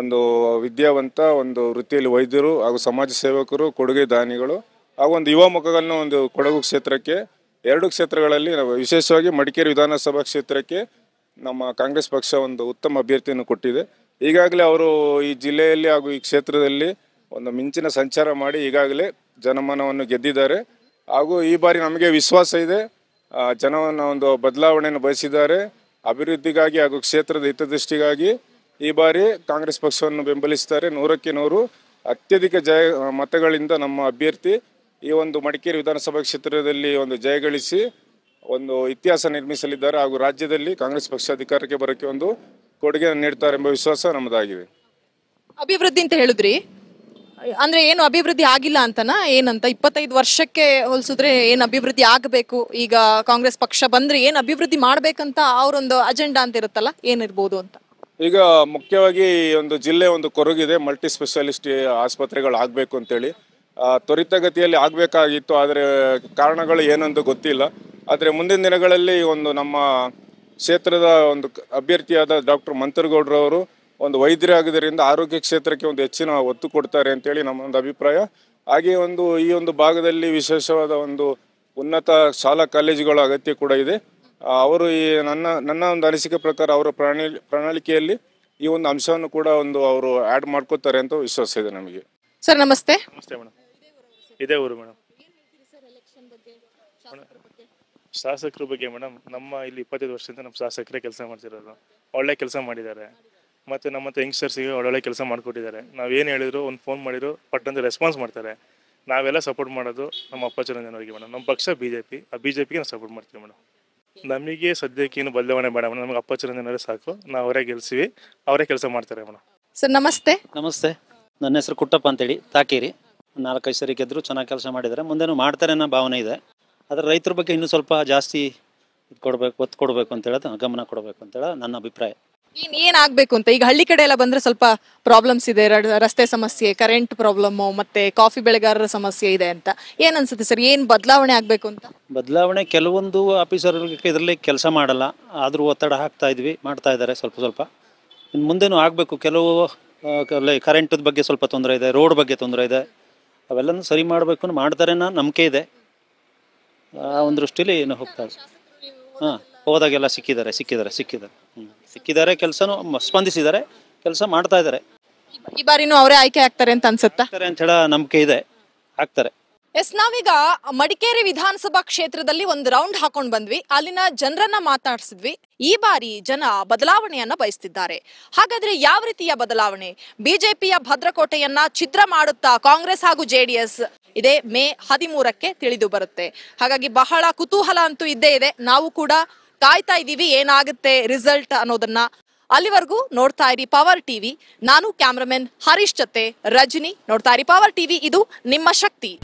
ಒಂದು ವಿದ್ಯಾವಂತ ಒಂದು ವೃತ್ತಿಯಲ್ಲಿ ವೈದ್ಯರು ಹಾಗೂ ಸಮಾಜ ಸೇವಕರು ಕೊಡುಗೆ ದಾನಿಗಳು ಹಾಗೂ ಒಂದು ಯುವ ಮುಖಗಳನ್ನು ಒಂದು ಕೊಡಗು ಕ್ಷೇತ್ರಕ್ಕೆ ಎರಡು ಕ್ಷೇತ್ರಗಳಲ್ಲಿ ನಾವು ವಿಶೇಷವಾಗಿ ಮಡಿಕೇರಿ ವಿಧಾನಸಭಾ ಕ್ಷೇತ್ರಕ್ಕೆ ನಮ್ಮ ಕಾಂಗ್ರೆಸ್ ಪಕ್ಷ ಒಂದು ಉತ್ತಮ ಅಭ್ಯರ್ಥಿಯನ್ನು ಕೊಟ್ಟಿದೆ ಈಗಾಗಲೇ ಅವರು ಈ ಜಿಲ್ಲೆಯಲ್ಲಿ ಹಾಗೂ ಈ ಕ್ಷೇತ್ರದಲ್ಲಿ ಒಂದು ಮಿಂಚಿನ ಸಂಚಾರ ಮಾಡಿ ಈಗಾಗಲೇ ಜನಮಾನವನ್ನು ಗೆದ್ದಿದ್ದಾರೆ ಹಾಗೂ ಈ ಬಾರಿ ನಮಗೆ ವಿಶ್ವಾಸ ಇದೆ ಜನವನ್ನು ಒಂದು ಬದಲಾವಣೆಯನ್ನು ಬಯಸಿದ್ದಾರೆ ಅಭಿವೃದ್ಧಿಗಾಗಿ ಹಾಗೂ ಕ್ಷೇತ್ರದ ಹಿತದೃಷ್ಟಿಗಾಗಿ ಈ ಬಾರಿ ಕಾಂಗ್ರೆಸ್ ಪಕ್ಷವನ್ನು ಬೆಂಬಲಿಸ್ತಾರೆ ನೂರಕ್ಕೆ ನೂರು ಅತ್ಯಧಿಕ ಜಯ ಮತಗಳಿಂದ ನಮ್ಮ ಅಭ್ಯರ್ಥಿ ಈ ಒಂದು ಮಡಿಕೇರಿ ವಿಧಾನಸಭಾ ಕ್ಷೇತ್ರದಲ್ಲಿ ಒಂದು ಜಯಗಳಿಸಿ ಒಂದು ಇತಿಹಾಸ ನಿರ್ಮಿಸಲಿದ್ದಾರೆ ಹಾಗೂ ರಾಜ್ಯದಲ್ಲಿ ಕಾಂಗ್ರೆಸ್ ಪಕ್ಷ ಅಧಿಕಾರಕ್ಕೆ ಬರೋಕ್ಕೆ ಒಂದು ಕೊಡುಗೆ ನೀಡ್ತಾರೆ ಎಂಬ ವಿಶ್ವಾಸ ನಮ್ಮದಾಗಿದೆ ಅಭಿವೃದ್ಧಿ ಅಂತ ಹೇಳಿದ್ರಿ ಅಂದ್ರೆ ಏನು ಅಭಿವೃದ್ಧಿ ಆಗಿಲ್ಲ ಅಂತನಾ ಏನಂತ ಇಪ್ಪತ್ತೈದು ವರ್ಷಕ್ಕೆ ಹೋಲಿಸಿದ್ರೆ ಏನು ಅಭಿವೃದ್ಧಿ ಆಗಬೇಕು ಈಗ ಕಾಂಗ್ರೆಸ್ ಪಕ್ಷ ಬಂದ್ರೆ ಏನು ಅಭಿವೃದ್ಧಿ ಮಾಡ್ಬೇಕಂತ ಅವರೊಂದು ಅಜೆಂಡಾ ಅಂತ ಇರುತ್ತಲ್ಲ ಏನಿರ್ಬೋದು ಅಂತ ಈಗ ಮುಖ್ಯವಾಗಿ ಒಂದು ಜಿಲ್ಲೆ ಒಂದು ಕೊರಗಿದೆ ಮಲ್ಟಿ ಸ್ಪೆಷಾಲಿಸ್ಟ್ ಆಸ್ಪತ್ರೆಗಳು ಆಗಬೇಕು ಅಂತೇಳಿ ತ್ವರಿತಗತಿಯಲ್ಲಿ ಆಗಬೇಕಾಗಿತ್ತು ಆದರೆ ಕಾರಣಗಳು ಏನಂತ ಗೊತ್ತಿಲ್ಲ ಆದರೆ ಮುಂದಿನ ದಿನಗಳಲ್ಲಿ ಒಂದು ನಮ್ಮ ಕ್ಷೇತ್ರದ ಒಂದು ಅಭ್ಯರ್ಥಿಯಾದ ಡಾಕ್ಟರ್ ಮಂತ್ರಗೌಡ್ರವರು ಒಂದು ವೈದ್ಯರಾಗಿದ್ದರಿಂದ ಆರೋಗ್ಯ ಕ್ಷೇತ್ರಕ್ಕೆ ಒಂದು ಹೆಚ್ಚಿನ ಒತ್ತು ಕೊಡ್ತಾರೆ ಅಂತೇಳಿ ನಮ್ಮೊಂದು ಅಭಿಪ್ರಾಯ ಹಾಗೆ ಒಂದು ಈ ಒಂದು ಭಾಗದಲ್ಲಿ ವಿಶೇಷವಾದ ಒಂದು ಉನ್ನತ ಶಾಲಾ ಕಾಲೇಜುಗಳ ಅಗತ್ಯ ಕೂಡ ಇದೆ ಅವರು ಈ ನನ್ನ ನನ್ನ ಒಂದು ಅನಿಸಿಕೆ ಪ್ರಕಾರ ಅವರ ಪ್ರಣಾಳಿ ಪ್ರಣಾಳಿಕೆಯಲ್ಲಿ ಈ ಒಂದು ಅಂಶವನ್ನು ಕೂಡ ಒಂದು ಅವರು ಆ್ಯಡ್ ಮಾಡ್ಕೋತಾರೆ ಅಂತ ವಿಶ್ವಾಸ ಇದೆ ನಮಗೆ ಸರ್ ನಮಸ್ತೆ ನಮಸ್ತೆ ಮೇಡಮ್ ಇದೇ ಊರು ಮೇಡಮ್ ಶಾಸಕರ ಬಗ್ಗೆ ಮೇಡಮ್ ನಮ್ಮ ಇಲ್ಲಿ ಇಪ್ಪತ್ತೈದು ವರ್ಷದಿಂದ ನಮ್ಮ ಶಾಸಕರೇ ಕೆಲಸ ಮಾಡ್ತಿರೋದು ಒಳ್ಳೆ ಕೆಲಸ ಮಾಡಿದ್ದಾರೆ ಮತ್ತು ನಮ್ಮ ಹತ್ರ ಯಂಗ್ಸ್ಟರ್ಸಿಗೆ ಒಳ್ಳೊಳ್ಳೆ ಕೆಲಸ ಮಾಡಿಕೊಟ್ಟಿದ್ದಾರೆ ನಾವು ಏನು ಹೇಳಿದ್ರು ಒಂದು ಫೋನ್ ಮಾಡಿದ್ರು ಪಟ್ಟಂತ ರೆಸ್ಪಾನ್ಸ್ ಮಾಡ್ತಾರೆ ನಾವೆಲ್ಲ ಸಪೋರ್ಟ್ ಮಾಡೋದು ನಮ್ಮ ಅಪ್ಪ ಚಿರಂಜನವರಿಗೆ ಮೇಡಮ್ ನಮ್ಮ ಪಕ್ಷ ಬಿ ಜೆ ಪಿ ಆ ಬಿ ಜೆ ಪಿಗೆ ನಾವು ಸಪೋರ್ಟ್ ಮಾಡ್ತೀವಿ ಮೇಡಮ್ ನಮಗೆ ಸದ್ಯಕ್ಕೆ ಏನು ಬದಲಾವಣೆ ಬೇಡ ಮೇಡಮ್ ನಮಗೆ ಅಪ್ಪ ಸಾಕು ನಾವು ಅವರೇ ಗೆಲ್ಸಿವಿ ಅವರೇ ಕೆಲಸ ಮಾಡ್ತಾರೆ ಮೇಡಮ್ ಸರ್ ನಮಸ್ತೆ ನಮಸ್ತೆ ನನ್ನ ಹೆಸರು ಕುಟ್ಟಪ್ಪ ಅಂತೇಳಿ ತಾಕೇರಿ ನಾಲ್ಕೈದು ಸರಿ ಗೆದ್ದರು ಚೆನ್ನಾಗಿ ಕೆಲಸ ಮಾಡಿದರೆ ಮುಂದೆನೂ ಮಾಡ್ತಾರೆ ಅನ್ನೋ ಭಾವನೆ ಇದೆ ಆದರೆ ರೈತರ ಬಗ್ಗೆ ಇನ್ನೂ ಸ್ವಲ್ಪ ಜಾಸ್ತಿ ಇದು ಕೊಡಬೇಕು ಒತ್ತು ಕೊಡಬೇಕು ಅಂತ ಹೇಳೋದು ಗಮನ ಕೊಡಬೇಕು ಅಂತ ನನ್ನ ಅಭಿಪ್ರಾಯ ಇನ್ನು ಏನಾಗಬೇಕು ಅಂತ ಈಗ ಹಳ್ಳಿ ಕಡೆ ಎಲ್ಲ ಬಂದರೆ ಸ್ವಲ್ಪ ಪ್ರಾಬ್ಲಮ್ಸ್ ಇದೆ ರಸ್ತೆ ಸಮಸ್ಯೆ ಕರೆಂಟ್ ಪ್ರಾಬ್ಲಮ್ಮು ಮತ್ತೆ ಕಾಫಿ ಬೆಳೆಗಾರರ ಸಮಸ್ಯೆ ಇದೆ ಅಂತ ಏನು ಅನ್ಸುತ್ತೆ ಸರ್ ಏನು ಬದಲಾವಣೆ ಆಗಬೇಕು ಅಂತ ಬದಲಾವಣೆ ಕೆಲವೊಂದು ಆಫೀಸರ್ಗೆ ಇದರಲ್ಲಿ ಕೆಲಸ ಮಾಡಲ್ಲ ಆದರೂ ಒತ್ತಡ ಹಾಕ್ತಾ ಇದ್ವಿ ಮಾಡ್ತಾ ಇದ್ದಾರೆ ಸ್ವಲ್ಪ ಸ್ವಲ್ಪ ಇನ್ನು ಮುಂದೆನೂ ಆಗಬೇಕು ಕೆಲವು ಕರೆಂಟದ ಬಗ್ಗೆ ಸ್ವಲ್ಪ ತೊಂದರೆ ಇದೆ ರೋಡ್ ಬಗ್ಗೆ ತೊಂದರೆ ಇದೆ ಅವೆಲ್ಲನೂ ಸರಿ ಮಾಡಬೇಕು ಮಾಡ್ತಾರೆ ನಂಬಿಕೆ ಇದೆ ಆ ಒಂದು ದೃಷ್ಟಿಲಿ ಏನು ಹೋಗ್ತಾರೆ ಹಾಂ ಹೋದಾಗೆಲ್ಲ ಸಿಕ್ಕಿದ್ದಾರೆ ಸಿಕ್ಕಿದ್ದಾರೆ ಸಿಕ್ಕಿದ್ದಾರೆ ಹ್ಞೂ ಸಿಕ್ಕಿದ್ದಾರೆ ಕೆಲಸನೂ ಸ್ಪಂದಿಸಿದ್ದಾರೆ ಕೆಲಸ ಮಾಡ್ತಾ ಇದ್ದಾರೆ ಈ ಬಾರಿನೂ ಅವರೇ ಆಯ್ಕೆ ಆಗ್ತಾರೆ ಅಂತ ಅನ್ಸುತ್ತೆ ಅಂತ ಹೇಳ ನಂಬಿಕೆ ಇದೆ ಆಗ್ತಾರೆ ಎಸ್ ನಾವೀಗ ಮಡಿಕೇರಿ ವಿಧಾನಸಭಾ ಕ್ಷೇತ್ರದಲ್ಲಿ ಒಂದು ರೌಂಡ್ ಹಾಕೊಂಡ್ ಬಂದ್ವಿ ಅಲ್ಲಿನ ಜನರನ್ನ ಮಾತಾಡಿಸಿದ್ವಿ ಈ ಬಾರಿ ಜನ ಬದಲಾವಣೆಯನ್ನ ಬಯಸ್ತಿದ್ದಾರೆ ಹಾಗಾದ್ರೆ ಯಾವ ರೀತಿಯ ಬದಲಾವಣೆ ಬಿಜೆಪಿಯ ಭದ್ರಕೋಟೆಯನ್ನ ಚಿತ್ರ ಮಾಡುತ್ತಾ ಕಾಂಗ್ರೆಸ್ ಹಾಗೂ ಜೆಡಿಎಸ್ ಇದೇ ಮೇ ಹದಿಮೂರಕ್ಕೆ ತಿಳಿದು ಬರುತ್ತೆ ಹಾಗಾಗಿ ಬಹಳ ಕುತೂಹಲ ಅಂತೂ ಇದ್ದೇ ಇದೆ ನಾವು ಕೂಡ ಕಾಯ್ತಾ ಇದ್ದೀವಿ ಏನಾಗುತ್ತೆ ರಿಸಲ್ಟ್ ಅನ್ನೋದನ್ನ ಅಲ್ಲಿವರೆಗೂ ನೋಡ್ತಾ ಇರಿ ಪವರ್ ಟಿವಿ ನಾನು ಕ್ಯಾಮ್ರಾಮನ್ ಹರೀಶ್ ಜತೆ ರಜನಿ ನೋಡ್ತಾ ಇರಿ ಪವರ್ ಟಿವಿ ಇದು ನಿಮ್ಮ ಶಕ್ತಿ